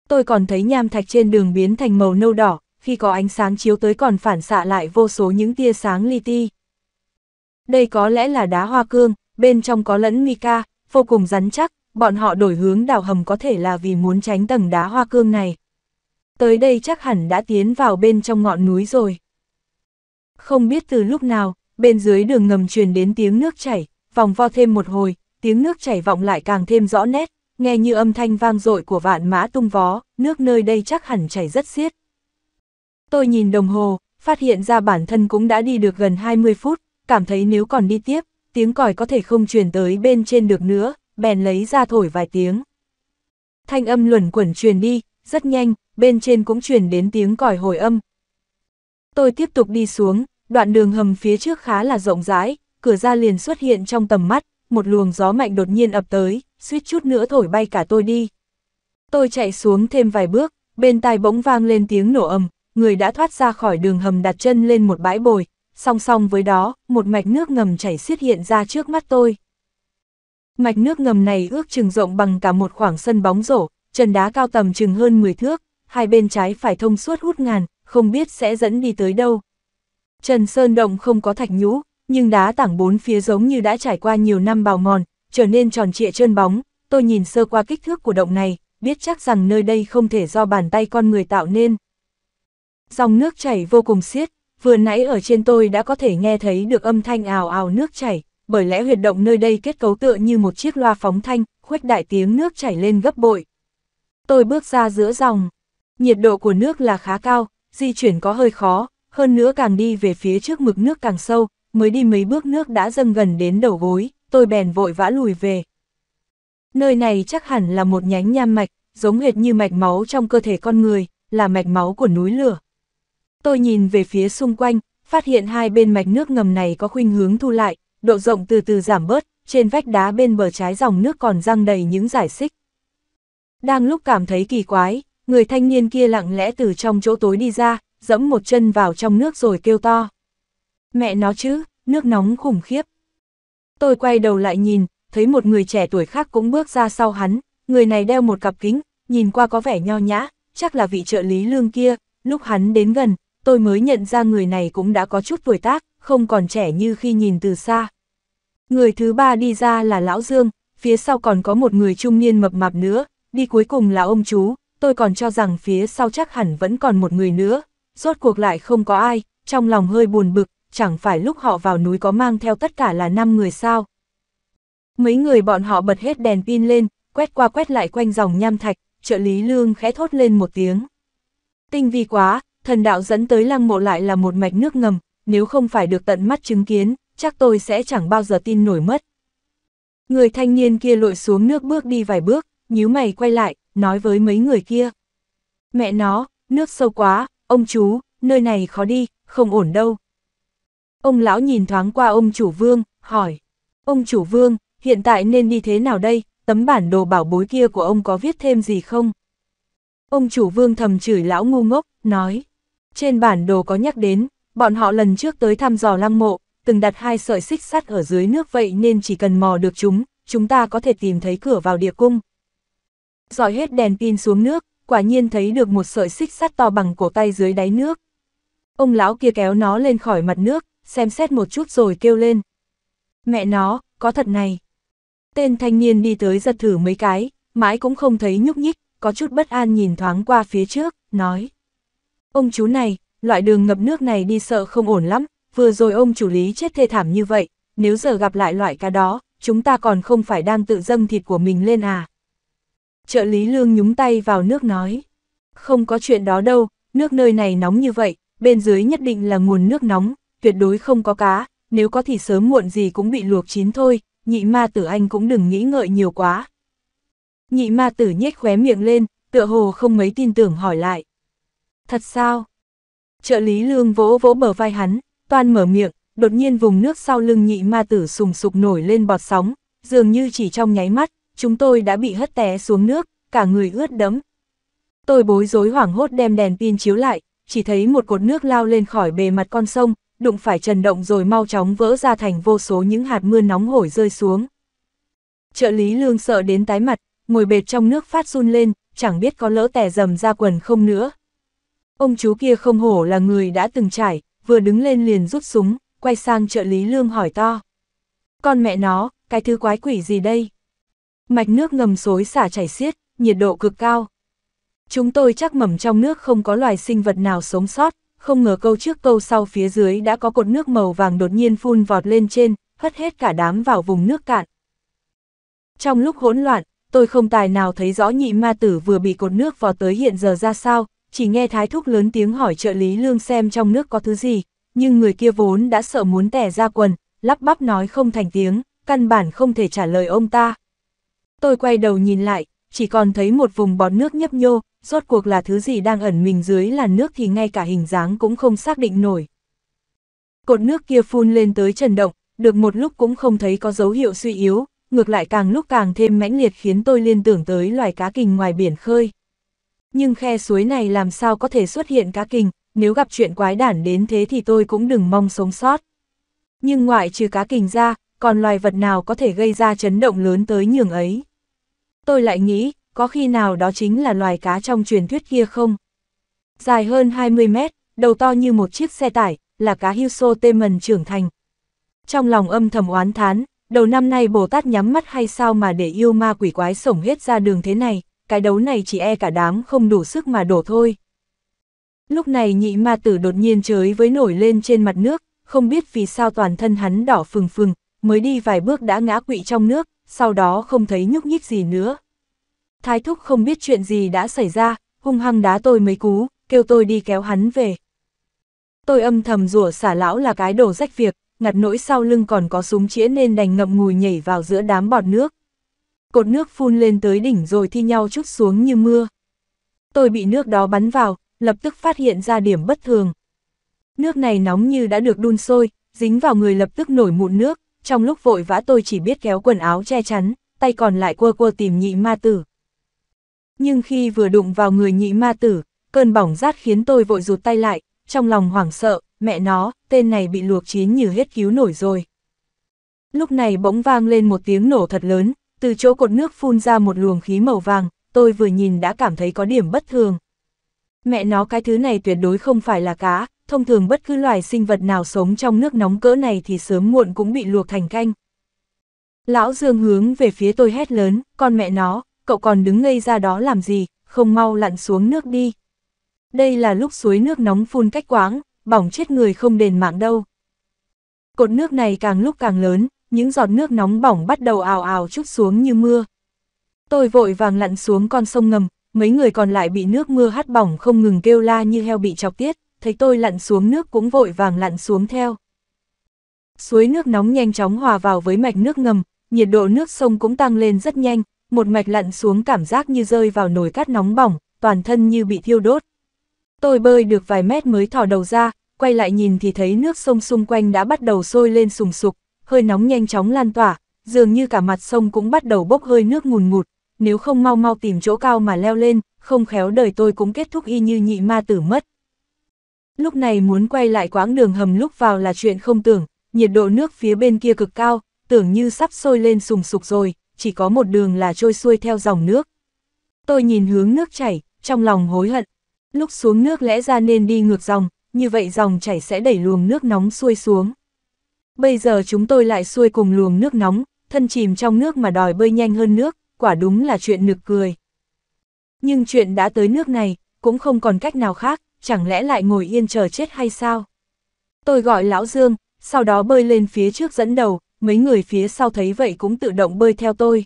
Tôi còn thấy nham thạch trên đường biến thành màu nâu đỏ, khi có ánh sáng chiếu tới còn phản xạ lại vô số những tia sáng li ti. Đây có lẽ là đá hoa cương, bên trong có lẫn mica, vô cùng rắn chắc, bọn họ đổi hướng đào hầm có thể là vì muốn tránh tầng đá hoa cương này. Tới đây chắc hẳn đã tiến vào bên trong ngọn núi rồi. Không biết từ lúc nào, bên dưới đường ngầm truyền đến tiếng nước chảy, vòng vo thêm một hồi, tiếng nước chảy vọng lại càng thêm rõ nét, nghe như âm thanh vang dội của vạn mã tung vó, nước nơi đây chắc hẳn chảy rất xiết. Tôi nhìn đồng hồ, phát hiện ra bản thân cũng đã đi được gần 20 phút, cảm thấy nếu còn đi tiếp, tiếng còi có thể không truyền tới bên trên được nữa, bèn lấy ra thổi vài tiếng. Thanh âm luẩn quẩn truyền đi, rất nhanh, bên trên cũng truyền đến tiếng còi hồi âm. Tôi tiếp tục đi xuống, đoạn đường hầm phía trước khá là rộng rãi, cửa ra liền xuất hiện trong tầm mắt, một luồng gió mạnh đột nhiên ập tới, suýt chút nữa thổi bay cả tôi đi. Tôi chạy xuống thêm vài bước, bên tai bỗng vang lên tiếng nổ ầm, người đã thoát ra khỏi đường hầm đặt chân lên một bãi bồi, song song với đó, một mạch nước ngầm chảy xiết hiện ra trước mắt tôi. Mạch nước ngầm này ước chừng rộng bằng cả một khoảng sân bóng rổ, chân đá cao tầm chừng hơn 10 thước, hai bên trái phải thông suốt hút ngàn, không biết sẽ dẫn đi tới đâu. Trần Sơn Động không có thạch nhũ, nhưng đá tảng bốn phía giống như đã trải qua nhiều năm bào mòn, trở nên tròn trịa trơn bóng, tôi nhìn sơ qua kích thước của động này, biết chắc rằng nơi đây không thể do bàn tay con người tạo nên. Dòng nước chảy vô cùng xiết, vừa nãy ở trên tôi đã có thể nghe thấy được âm thanh ào ào nước chảy, bởi lẽ huyệt động nơi đây kết cấu tựa như một chiếc loa phóng thanh, khuếch đại tiếng nước chảy lên gấp bội. Tôi bước ra giữa dòng, nhiệt độ của nước là khá cao, di chuyển có hơi khó, hơn nữa càng đi về phía trước mực nước càng sâu, mới đi mấy bước nước đã dâng gần đến đầu gối, tôi bèn vội vã lùi về. Nơi này chắc hẳn là một nhánh nham mạch, giống hệt như mạch máu trong cơ thể con người, là mạch máu của núi lửa, Tôi nhìn về phía xung quanh, phát hiện hai bên mạch nước ngầm này có khuynh hướng thu lại, độ rộng từ từ giảm bớt, trên vách đá bên bờ trái dòng nước còn răng đầy những giải xích. Đang lúc cảm thấy kỳ quái, người thanh niên kia lặng lẽ từ trong chỗ tối đi ra, dẫm một chân vào trong nước rồi kêu to. Mẹ nó chứ, nước nóng khủng khiếp. Tôi quay đầu lại nhìn, thấy một người trẻ tuổi khác cũng bước ra sau hắn, người này đeo một cặp kính, nhìn qua có vẻ nho nhã, chắc là vị trợ lý lương kia, lúc hắn đến gần, tôi mới nhận ra người này cũng đã có chút tuổi tác, không còn trẻ như khi nhìn từ xa. Người thứ ba đi ra là Lão Dương, phía sau còn có một người trung niên mập mạp nữa, đi cuối cùng là ông chú, tôi còn cho rằng phía sau chắc hẳn vẫn còn một người nữa, rốt cuộc lại không có ai, trong lòng hơi buồn bực, chẳng phải lúc họ vào núi có mang theo tất cả là 5 người sao. Mấy người bọn họ bật hết đèn pin lên, quét qua quét lại quanh dòng nham thạch, trợ lý lương khẽ thốt lên một tiếng. Tinh vi quá, thần đạo dẫn tới lăng mộ lại là một mạch nước ngầm, nếu không phải được tận mắt chứng kiến, chắc tôi sẽ chẳng bao giờ tin nổi mất. Người thanh niên kia lội xuống nước bước đi vài bước, nhíu mày quay lại, nói với mấy người kia. Mẹ nó, nước sâu quá, ông chú, nơi này khó đi, không ổn đâu. Ông lão nhìn thoáng qua ông chủ vương, hỏi. Ông chủ vương, hiện tại nên đi thế nào đây, tấm bản đồ bảo bối kia của ông có viết thêm gì không? Ông chủ vương thầm chửi lão ngu ngốc, nói. Trên bản đồ có nhắc đến, bọn họ lần trước tới thăm dò lăng mộ, từng đặt hai sợi xích sắt ở dưới nước vậy nên chỉ cần mò được chúng, chúng ta có thể tìm thấy cửa vào địa cung. Dọi hết đèn pin xuống nước, quả nhiên thấy được một sợi xích sắt to bằng cổ tay dưới đáy nước. Ông lão kia kéo nó lên khỏi mặt nước, xem xét một chút rồi kêu lên. Mẹ nó, có thật này. Tên thanh niên đi tới giật thử mấy cái, mãi cũng không thấy nhúc nhích, có chút bất an nhìn thoáng qua phía trước, nói. Ông chú này, loại đường ngập nước này đi sợ không ổn lắm, vừa rồi ông chủ lý chết thê thảm như vậy, nếu giờ gặp lại loại cá đó, chúng ta còn không phải đang tự dâng thịt của mình lên à. Trợ lý lương nhúng tay vào nước nói, không có chuyện đó đâu, nước nơi này nóng như vậy, bên dưới nhất định là nguồn nước nóng, tuyệt đối không có cá, nếu có thì sớm muộn gì cũng bị luộc chín thôi, nhị ma tử anh cũng đừng nghĩ ngợi nhiều quá. Nhị ma tử nhếch khóe miệng lên, tựa hồ không mấy tin tưởng hỏi lại. Thật sao? Trợ lý lương vỗ vỗ bờ vai hắn, toàn mở miệng, đột nhiên vùng nước sau lưng nhị ma tử sùng sục nổi lên bọt sóng, dường như chỉ trong nháy mắt, chúng tôi đã bị hất té xuống nước, cả người ướt đẫm. Tôi bối rối hoảng hốt đem đèn pin chiếu lại, chỉ thấy một cột nước lao lên khỏi bề mặt con sông, đụng phải trần động rồi mau chóng vỡ ra thành vô số những hạt mưa nóng hổi rơi xuống. Trợ lý lương sợ đến tái mặt, ngồi bệt trong nước phát run lên, chẳng biết có lỡ tẻ dầm ra quần không nữa. Ông chú kia không hổ là người đã từng trải, vừa đứng lên liền rút súng, quay sang trợ lý lương hỏi to. Con mẹ nó, cái thứ quái quỷ gì đây? Mạch nước ngầm xối xả chảy xiết, nhiệt độ cực cao. Chúng tôi chắc mầm trong nước không có loài sinh vật nào sống sót, không ngờ câu trước câu sau phía dưới đã có cột nước màu vàng đột nhiên phun vọt lên trên, hất hết cả đám vào vùng nước cạn. Trong lúc hỗn loạn, tôi không tài nào thấy rõ nhị ma tử vừa bị cột nước vọt tới hiện giờ ra sao, chỉ nghe thái thúc lớn tiếng hỏi trợ lý lương xem trong nước có thứ gì, nhưng người kia vốn đã sợ muốn tẻ ra quần, lắp bắp nói không thành tiếng, căn bản không thể trả lời ông ta. Tôi quay đầu nhìn lại, chỉ còn thấy một vùng bọt nước nhấp nhô, rốt cuộc là thứ gì đang ẩn mình dưới làn nước thì ngay cả hình dáng cũng không xác định nổi. Cột nước kia phun lên tới trần động, được một lúc cũng không thấy có dấu hiệu suy yếu, ngược lại càng lúc càng thêm mãnh liệt khiến tôi liên tưởng tới loài cá kình ngoài biển khơi nhưng khe suối này làm sao có thể xuất hiện cá kình, nếu gặp chuyện quái đản đến thế thì tôi cũng đừng mong sống sót. Nhưng ngoại trừ cá kình ra, còn loài vật nào có thể gây ra chấn động lớn tới nhường ấy. Tôi lại nghĩ, có khi nào đó chính là loài cá trong truyền thuyết kia không? Dài hơn 20 mét, đầu to như một chiếc xe tải, là cá Huso Temen trưởng thành. Trong lòng âm thầm oán thán, đầu năm nay Bồ Tát nhắm mắt hay sao mà để yêu ma quỷ quái sổng hết ra đường thế này, cái đấu này chỉ e cả đám không đủ sức mà đổ thôi. Lúc này nhị ma tử đột nhiên chới với nổi lên trên mặt nước, không biết vì sao toàn thân hắn đỏ phừng phừng, mới đi vài bước đã ngã quỵ trong nước, sau đó không thấy nhúc nhích gì nữa. Thái thúc không biết chuyện gì đã xảy ra, hung hăng đá tôi mấy cú, kêu tôi đi kéo hắn về. Tôi âm thầm rủa xả lão là cái đồ rách việc, ngặt nỗi sau lưng còn có súng chĩa nên đành ngậm ngùi nhảy vào giữa đám bọt nước cột nước phun lên tới đỉnh rồi thi nhau chút xuống như mưa. Tôi bị nước đó bắn vào, lập tức phát hiện ra điểm bất thường. Nước này nóng như đã được đun sôi, dính vào người lập tức nổi mụn nước, trong lúc vội vã tôi chỉ biết kéo quần áo che chắn, tay còn lại quơ quơ tìm nhị ma tử. Nhưng khi vừa đụng vào người nhị ma tử, cơn bỏng rát khiến tôi vội rụt tay lại, trong lòng hoảng sợ, mẹ nó, tên này bị luộc chín như hết cứu nổi rồi. Lúc này bỗng vang lên một tiếng nổ thật lớn, từ chỗ cột nước phun ra một luồng khí màu vàng, tôi vừa nhìn đã cảm thấy có điểm bất thường. Mẹ nó cái thứ này tuyệt đối không phải là cá, thông thường bất cứ loài sinh vật nào sống trong nước nóng cỡ này thì sớm muộn cũng bị luộc thành canh. Lão Dương hướng về phía tôi hét lớn, con mẹ nó, cậu còn đứng ngây ra đó làm gì, không mau lặn xuống nước đi. Đây là lúc suối nước nóng phun cách quáng, bỏng chết người không đền mạng đâu. Cột nước này càng lúc càng lớn, những giọt nước nóng bỏng bắt đầu ào ào chút xuống như mưa. Tôi vội vàng lặn xuống con sông ngầm, mấy người còn lại bị nước mưa hắt bỏng không ngừng kêu la như heo bị chọc tiết, thấy tôi lặn xuống nước cũng vội vàng lặn xuống theo. Suối nước nóng nhanh chóng hòa vào với mạch nước ngầm, nhiệt độ nước sông cũng tăng lên rất nhanh, một mạch lặn xuống cảm giác như rơi vào nồi cát nóng bỏng, toàn thân như bị thiêu đốt. Tôi bơi được vài mét mới thỏ đầu ra, quay lại nhìn thì thấy nước sông xung quanh đã bắt đầu sôi lên sùng sục, hơi nóng nhanh chóng lan tỏa, dường như cả mặt sông cũng bắt đầu bốc hơi nước ngùn ngụt, nếu không mau mau tìm chỗ cao mà leo lên, không khéo đời tôi cũng kết thúc y như nhị ma tử mất. Lúc này muốn quay lại quãng đường hầm lúc vào là chuyện không tưởng, nhiệt độ nước phía bên kia cực cao, tưởng như sắp sôi lên sùng sục rồi, chỉ có một đường là trôi xuôi theo dòng nước. Tôi nhìn hướng nước chảy, trong lòng hối hận. Lúc xuống nước lẽ ra nên đi ngược dòng, như vậy dòng chảy sẽ đẩy luồng nước nóng xuôi xuống. Bây giờ chúng tôi lại xuôi cùng luồng nước nóng, thân chìm trong nước mà đòi bơi nhanh hơn nước, quả đúng là chuyện nực cười. Nhưng chuyện đã tới nước này, cũng không còn cách nào khác, chẳng lẽ lại ngồi yên chờ chết hay sao? Tôi gọi Lão Dương, sau đó bơi lên phía trước dẫn đầu, mấy người phía sau thấy vậy cũng tự động bơi theo tôi.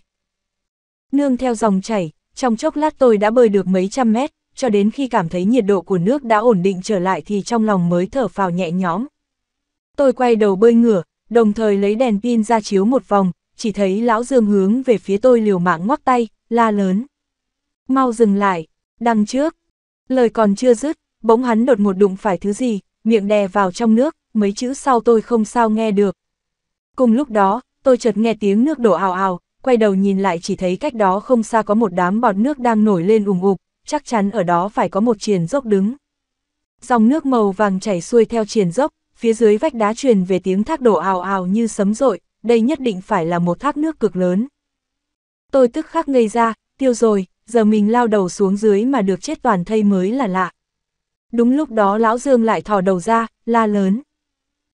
Nương theo dòng chảy, trong chốc lát tôi đã bơi được mấy trăm mét, cho đến khi cảm thấy nhiệt độ của nước đã ổn định trở lại thì trong lòng mới thở phào nhẹ nhõm. Tôi quay đầu bơi ngửa, đồng thời lấy đèn pin ra chiếu một vòng, chỉ thấy lão Dương hướng về phía tôi liều mạng ngoắc tay, la lớn. Mau dừng lại, đằng trước. Lời còn chưa dứt, bỗng hắn đột ngột đụng phải thứ gì, miệng đè vào trong nước, mấy chữ sau tôi không sao nghe được. Cùng lúc đó, tôi chợt nghe tiếng nước đổ ào ào, quay đầu nhìn lại chỉ thấy cách đó không xa có một đám bọt nước đang nổi lên ủng ục, chắc chắn ở đó phải có một triền dốc đứng. Dòng nước màu vàng chảy xuôi theo triền dốc, phía dưới vách đá truyền về tiếng thác đổ ào ào như sấm rội, đây nhất định phải là một thác nước cực lớn. Tôi tức khắc ngây ra, tiêu rồi, giờ mình lao đầu xuống dưới mà được chết toàn thây mới là lạ. Đúng lúc đó lão Dương lại thò đầu ra, la lớn.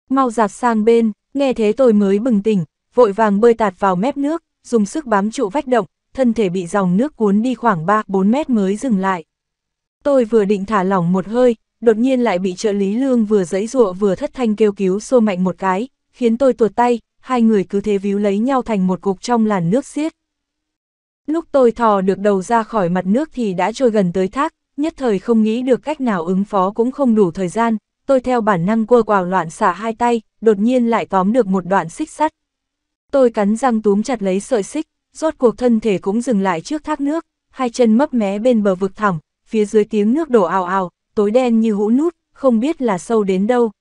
Mau giạt sang bên, nghe thế tôi mới bừng tỉnh, vội vàng bơi tạt vào mép nước, dùng sức bám trụ vách động, thân thể bị dòng nước cuốn đi khoảng 3-4 mét mới dừng lại. Tôi vừa định thả lỏng một hơi, đột nhiên lại bị trợ lý lương vừa giấy rụa vừa thất thanh kêu cứu xô mạnh một cái, khiến tôi tuột tay, hai người cứ thế víu lấy nhau thành một cục trong làn nước xiết. Lúc tôi thò được đầu ra khỏi mặt nước thì đã trôi gần tới thác, nhất thời không nghĩ được cách nào ứng phó cũng không đủ thời gian, tôi theo bản năng quơ quào loạn xả hai tay, đột nhiên lại tóm được một đoạn xích sắt. Tôi cắn răng túm chặt lấy sợi xích, rốt cuộc thân thể cũng dừng lại trước thác nước, hai chân mấp mé bên bờ vực thẳm, phía dưới tiếng nước đổ ào ào, tối đen như hũ nút, không biết là sâu đến đâu.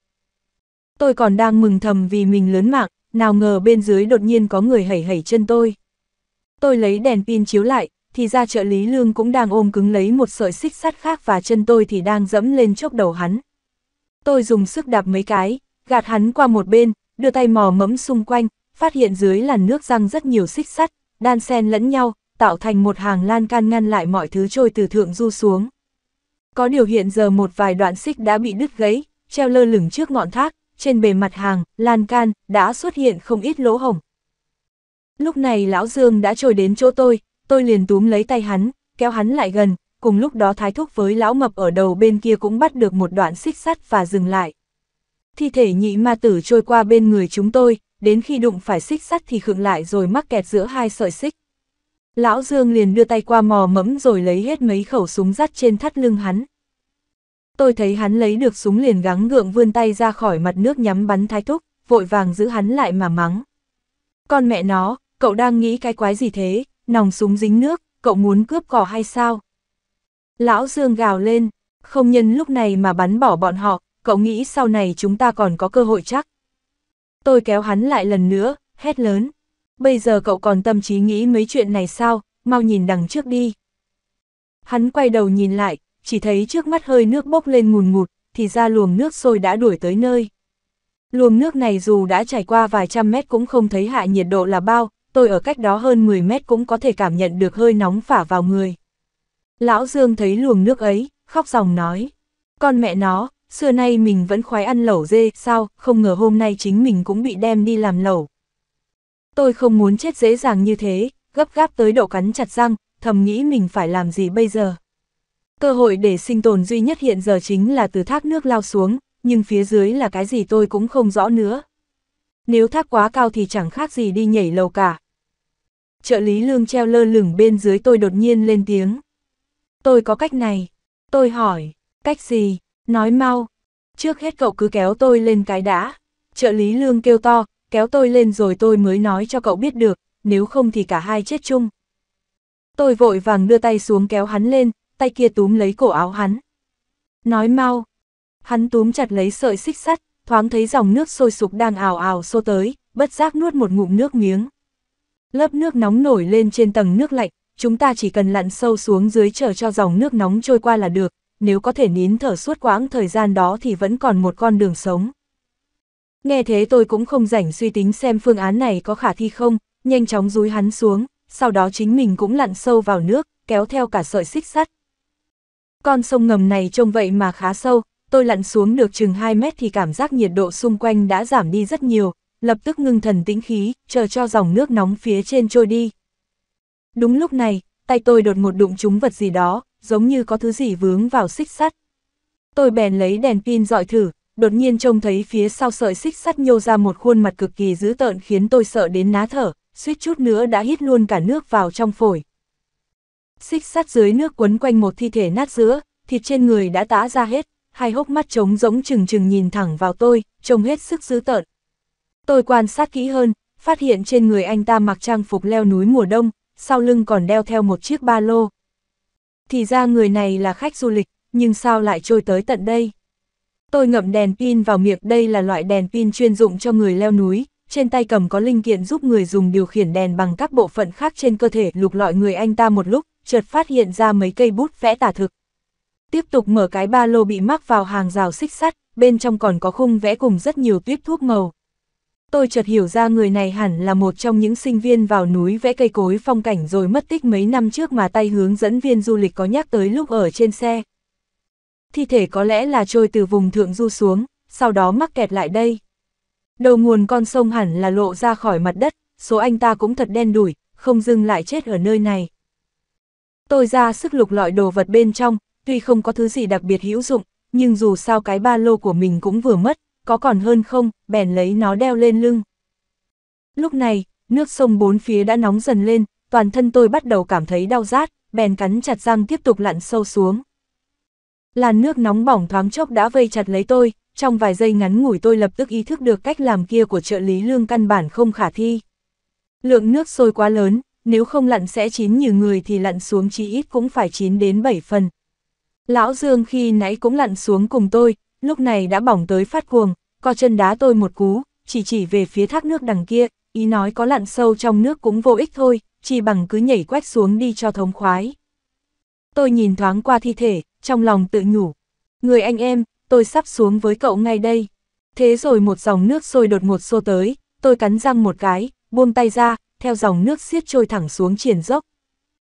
Tôi còn đang mừng thầm vì mình lớn mạng, nào ngờ bên dưới đột nhiên có người hẩy hẩy chân tôi. Tôi lấy đèn pin chiếu lại, thì ra trợ lý lương cũng đang ôm cứng lấy một sợi xích sắt khác và chân tôi thì đang dẫm lên chốc đầu hắn. Tôi dùng sức đạp mấy cái, gạt hắn qua một bên, đưa tay mò mẫm xung quanh, phát hiện dưới làn nước răng rất nhiều xích sắt, đan xen lẫn nhau, tạo thành một hàng lan can ngăn lại mọi thứ trôi từ thượng du xuống. Có điều hiện giờ một vài đoạn xích đã bị đứt gãy, treo lơ lửng trước ngọn thác, trên bề mặt hàng, lan can, đã xuất hiện không ít lỗ hổng Lúc này Lão Dương đã trồi đến chỗ tôi, tôi liền túm lấy tay hắn, kéo hắn lại gần, cùng lúc đó thái thúc với Lão Mập ở đầu bên kia cũng bắt được một đoạn xích sắt và dừng lại. Thi thể nhị ma tử trôi qua bên người chúng tôi, đến khi đụng phải xích sắt thì khựng lại rồi mắc kẹt giữa hai sợi xích. Lão Dương liền đưa tay qua mò mẫm rồi lấy hết mấy khẩu súng rắt trên thắt lưng hắn. Tôi thấy hắn lấy được súng liền gắng gượng vươn tay ra khỏi mặt nước nhắm bắn thái thúc, vội vàng giữ hắn lại mà mắng. Con mẹ nó, cậu đang nghĩ cái quái gì thế, nòng súng dính nước, cậu muốn cướp cỏ hay sao? Lão Dương gào lên, không nhân lúc này mà bắn bỏ bọn họ, cậu nghĩ sau này chúng ta còn có cơ hội chắc. Tôi kéo hắn lại lần nữa, hét lớn bây giờ cậu còn tâm trí nghĩ mấy chuyện này sao, mau nhìn đằng trước đi. Hắn quay đầu nhìn lại, chỉ thấy trước mắt hơi nước bốc lên ngùn ngụt, thì ra luồng nước sôi đã đuổi tới nơi. Luồng nước này dù đã trải qua vài trăm mét cũng không thấy hạ nhiệt độ là bao, tôi ở cách đó hơn 10 mét cũng có thể cảm nhận được hơi nóng phả vào người. Lão Dương thấy luồng nước ấy, khóc ròng nói. Con mẹ nó, xưa nay mình vẫn khoái ăn lẩu dê, sao, không ngờ hôm nay chính mình cũng bị đem đi làm lẩu tôi không muốn chết dễ dàng như thế, gấp gáp tới độ cắn chặt răng, thầm nghĩ mình phải làm gì bây giờ. Cơ hội để sinh tồn duy nhất hiện giờ chính là từ thác nước lao xuống, nhưng phía dưới là cái gì tôi cũng không rõ nữa. Nếu thác quá cao thì chẳng khác gì đi nhảy lầu cả. Trợ lý lương treo lơ lửng bên dưới tôi đột nhiên lên tiếng. Tôi có cách này. Tôi hỏi, cách gì? Nói mau. Trước hết cậu cứ kéo tôi lên cái đã. Trợ lý lương kêu to, kéo tôi lên rồi tôi mới nói cho cậu biết được, nếu không thì cả hai chết chung. Tôi vội vàng đưa tay xuống kéo hắn lên, tay kia túm lấy cổ áo hắn. Nói mau. Hắn túm chặt lấy sợi xích sắt, thoáng thấy dòng nước sôi sục đang ào ào xô tới, bất giác nuốt một ngụm nước miếng. Lớp nước nóng nổi lên trên tầng nước lạnh, chúng ta chỉ cần lặn sâu xuống dưới chờ cho dòng nước nóng trôi qua là được, nếu có thể nín thở suốt quãng thời gian đó thì vẫn còn một con đường sống. Nghe thế tôi cũng không rảnh suy tính xem phương án này có khả thi không, nhanh chóng rúi hắn xuống, sau đó chính mình cũng lặn sâu vào nước, kéo theo cả sợi xích sắt. Con sông ngầm này trông vậy mà khá sâu, tôi lặn xuống được chừng 2 mét thì cảm giác nhiệt độ xung quanh đã giảm đi rất nhiều, lập tức ngưng thần tĩnh khí, chờ cho dòng nước nóng phía trên trôi đi. Đúng lúc này, tay tôi đột ngột đụng trúng vật gì đó, giống như có thứ gì vướng vào xích sắt. Tôi bèn lấy đèn pin dọi thử, đột nhiên trông thấy phía sau sợi xích sắt nhô ra một khuôn mặt cực kỳ dữ tợn khiến tôi sợ đến ná thở, suýt chút nữa đã hít luôn cả nước vào trong phổi. Xích sắt dưới nước quấn quanh một thi thể nát giữa, thịt trên người đã tã ra hết, hai hốc mắt trống rỗng trừng trừng nhìn thẳng vào tôi, trông hết sức dữ tợn. Tôi quan sát kỹ hơn, phát hiện trên người anh ta mặc trang phục leo núi mùa đông, sau lưng còn đeo theo một chiếc ba lô. Thì ra người này là khách du lịch, nhưng sao lại trôi tới tận đây? Tôi ngậm đèn pin vào miệng đây là loại đèn pin chuyên dụng cho người leo núi, trên tay cầm có linh kiện giúp người dùng điều khiển đèn bằng các bộ phận khác trên cơ thể lục lọi người anh ta một lúc, chợt phát hiện ra mấy cây bút vẽ tả thực. Tiếp tục mở cái ba lô bị mắc vào hàng rào xích sắt, bên trong còn có khung vẽ cùng rất nhiều tuyết thuốc màu. Tôi chợt hiểu ra người này hẳn là một trong những sinh viên vào núi vẽ cây cối phong cảnh rồi mất tích mấy năm trước mà tay hướng dẫn viên du lịch có nhắc tới lúc ở trên xe, thi thể có lẽ là trôi từ vùng thượng du xuống, sau đó mắc kẹt lại đây. Đầu nguồn con sông hẳn là lộ ra khỏi mặt đất, số anh ta cũng thật đen đủi, không dừng lại chết ở nơi này. Tôi ra sức lục lọi đồ vật bên trong, tuy không có thứ gì đặc biệt hữu dụng, nhưng dù sao cái ba lô của mình cũng vừa mất, có còn hơn không, bèn lấy nó đeo lên lưng. Lúc này, nước sông bốn phía đã nóng dần lên, toàn thân tôi bắt đầu cảm thấy đau rát, bèn cắn chặt răng tiếp tục lặn sâu xuống. Làn nước nóng bỏng thoáng chốc đã vây chặt lấy tôi, trong vài giây ngắn ngủi tôi lập tức ý thức được cách làm kia của trợ lý lương căn bản không khả thi. Lượng nước sôi quá lớn, nếu không lặn sẽ chín như người thì lặn xuống chỉ ít cũng phải chín đến 7 phần. Lão Dương khi nãy cũng lặn xuống cùng tôi, lúc này đã bỏng tới phát cuồng, co chân đá tôi một cú, chỉ chỉ về phía thác nước đằng kia, ý nói có lặn sâu trong nước cũng vô ích thôi, chỉ bằng cứ nhảy quét xuống đi cho thống khoái. Tôi nhìn thoáng qua thi thể, trong lòng tự nhủ. Người anh em, tôi sắp xuống với cậu ngay đây. Thế rồi một dòng nước sôi đột ngột xô tới, tôi cắn răng một cái, buông tay ra, theo dòng nước xiết trôi thẳng xuống triển dốc,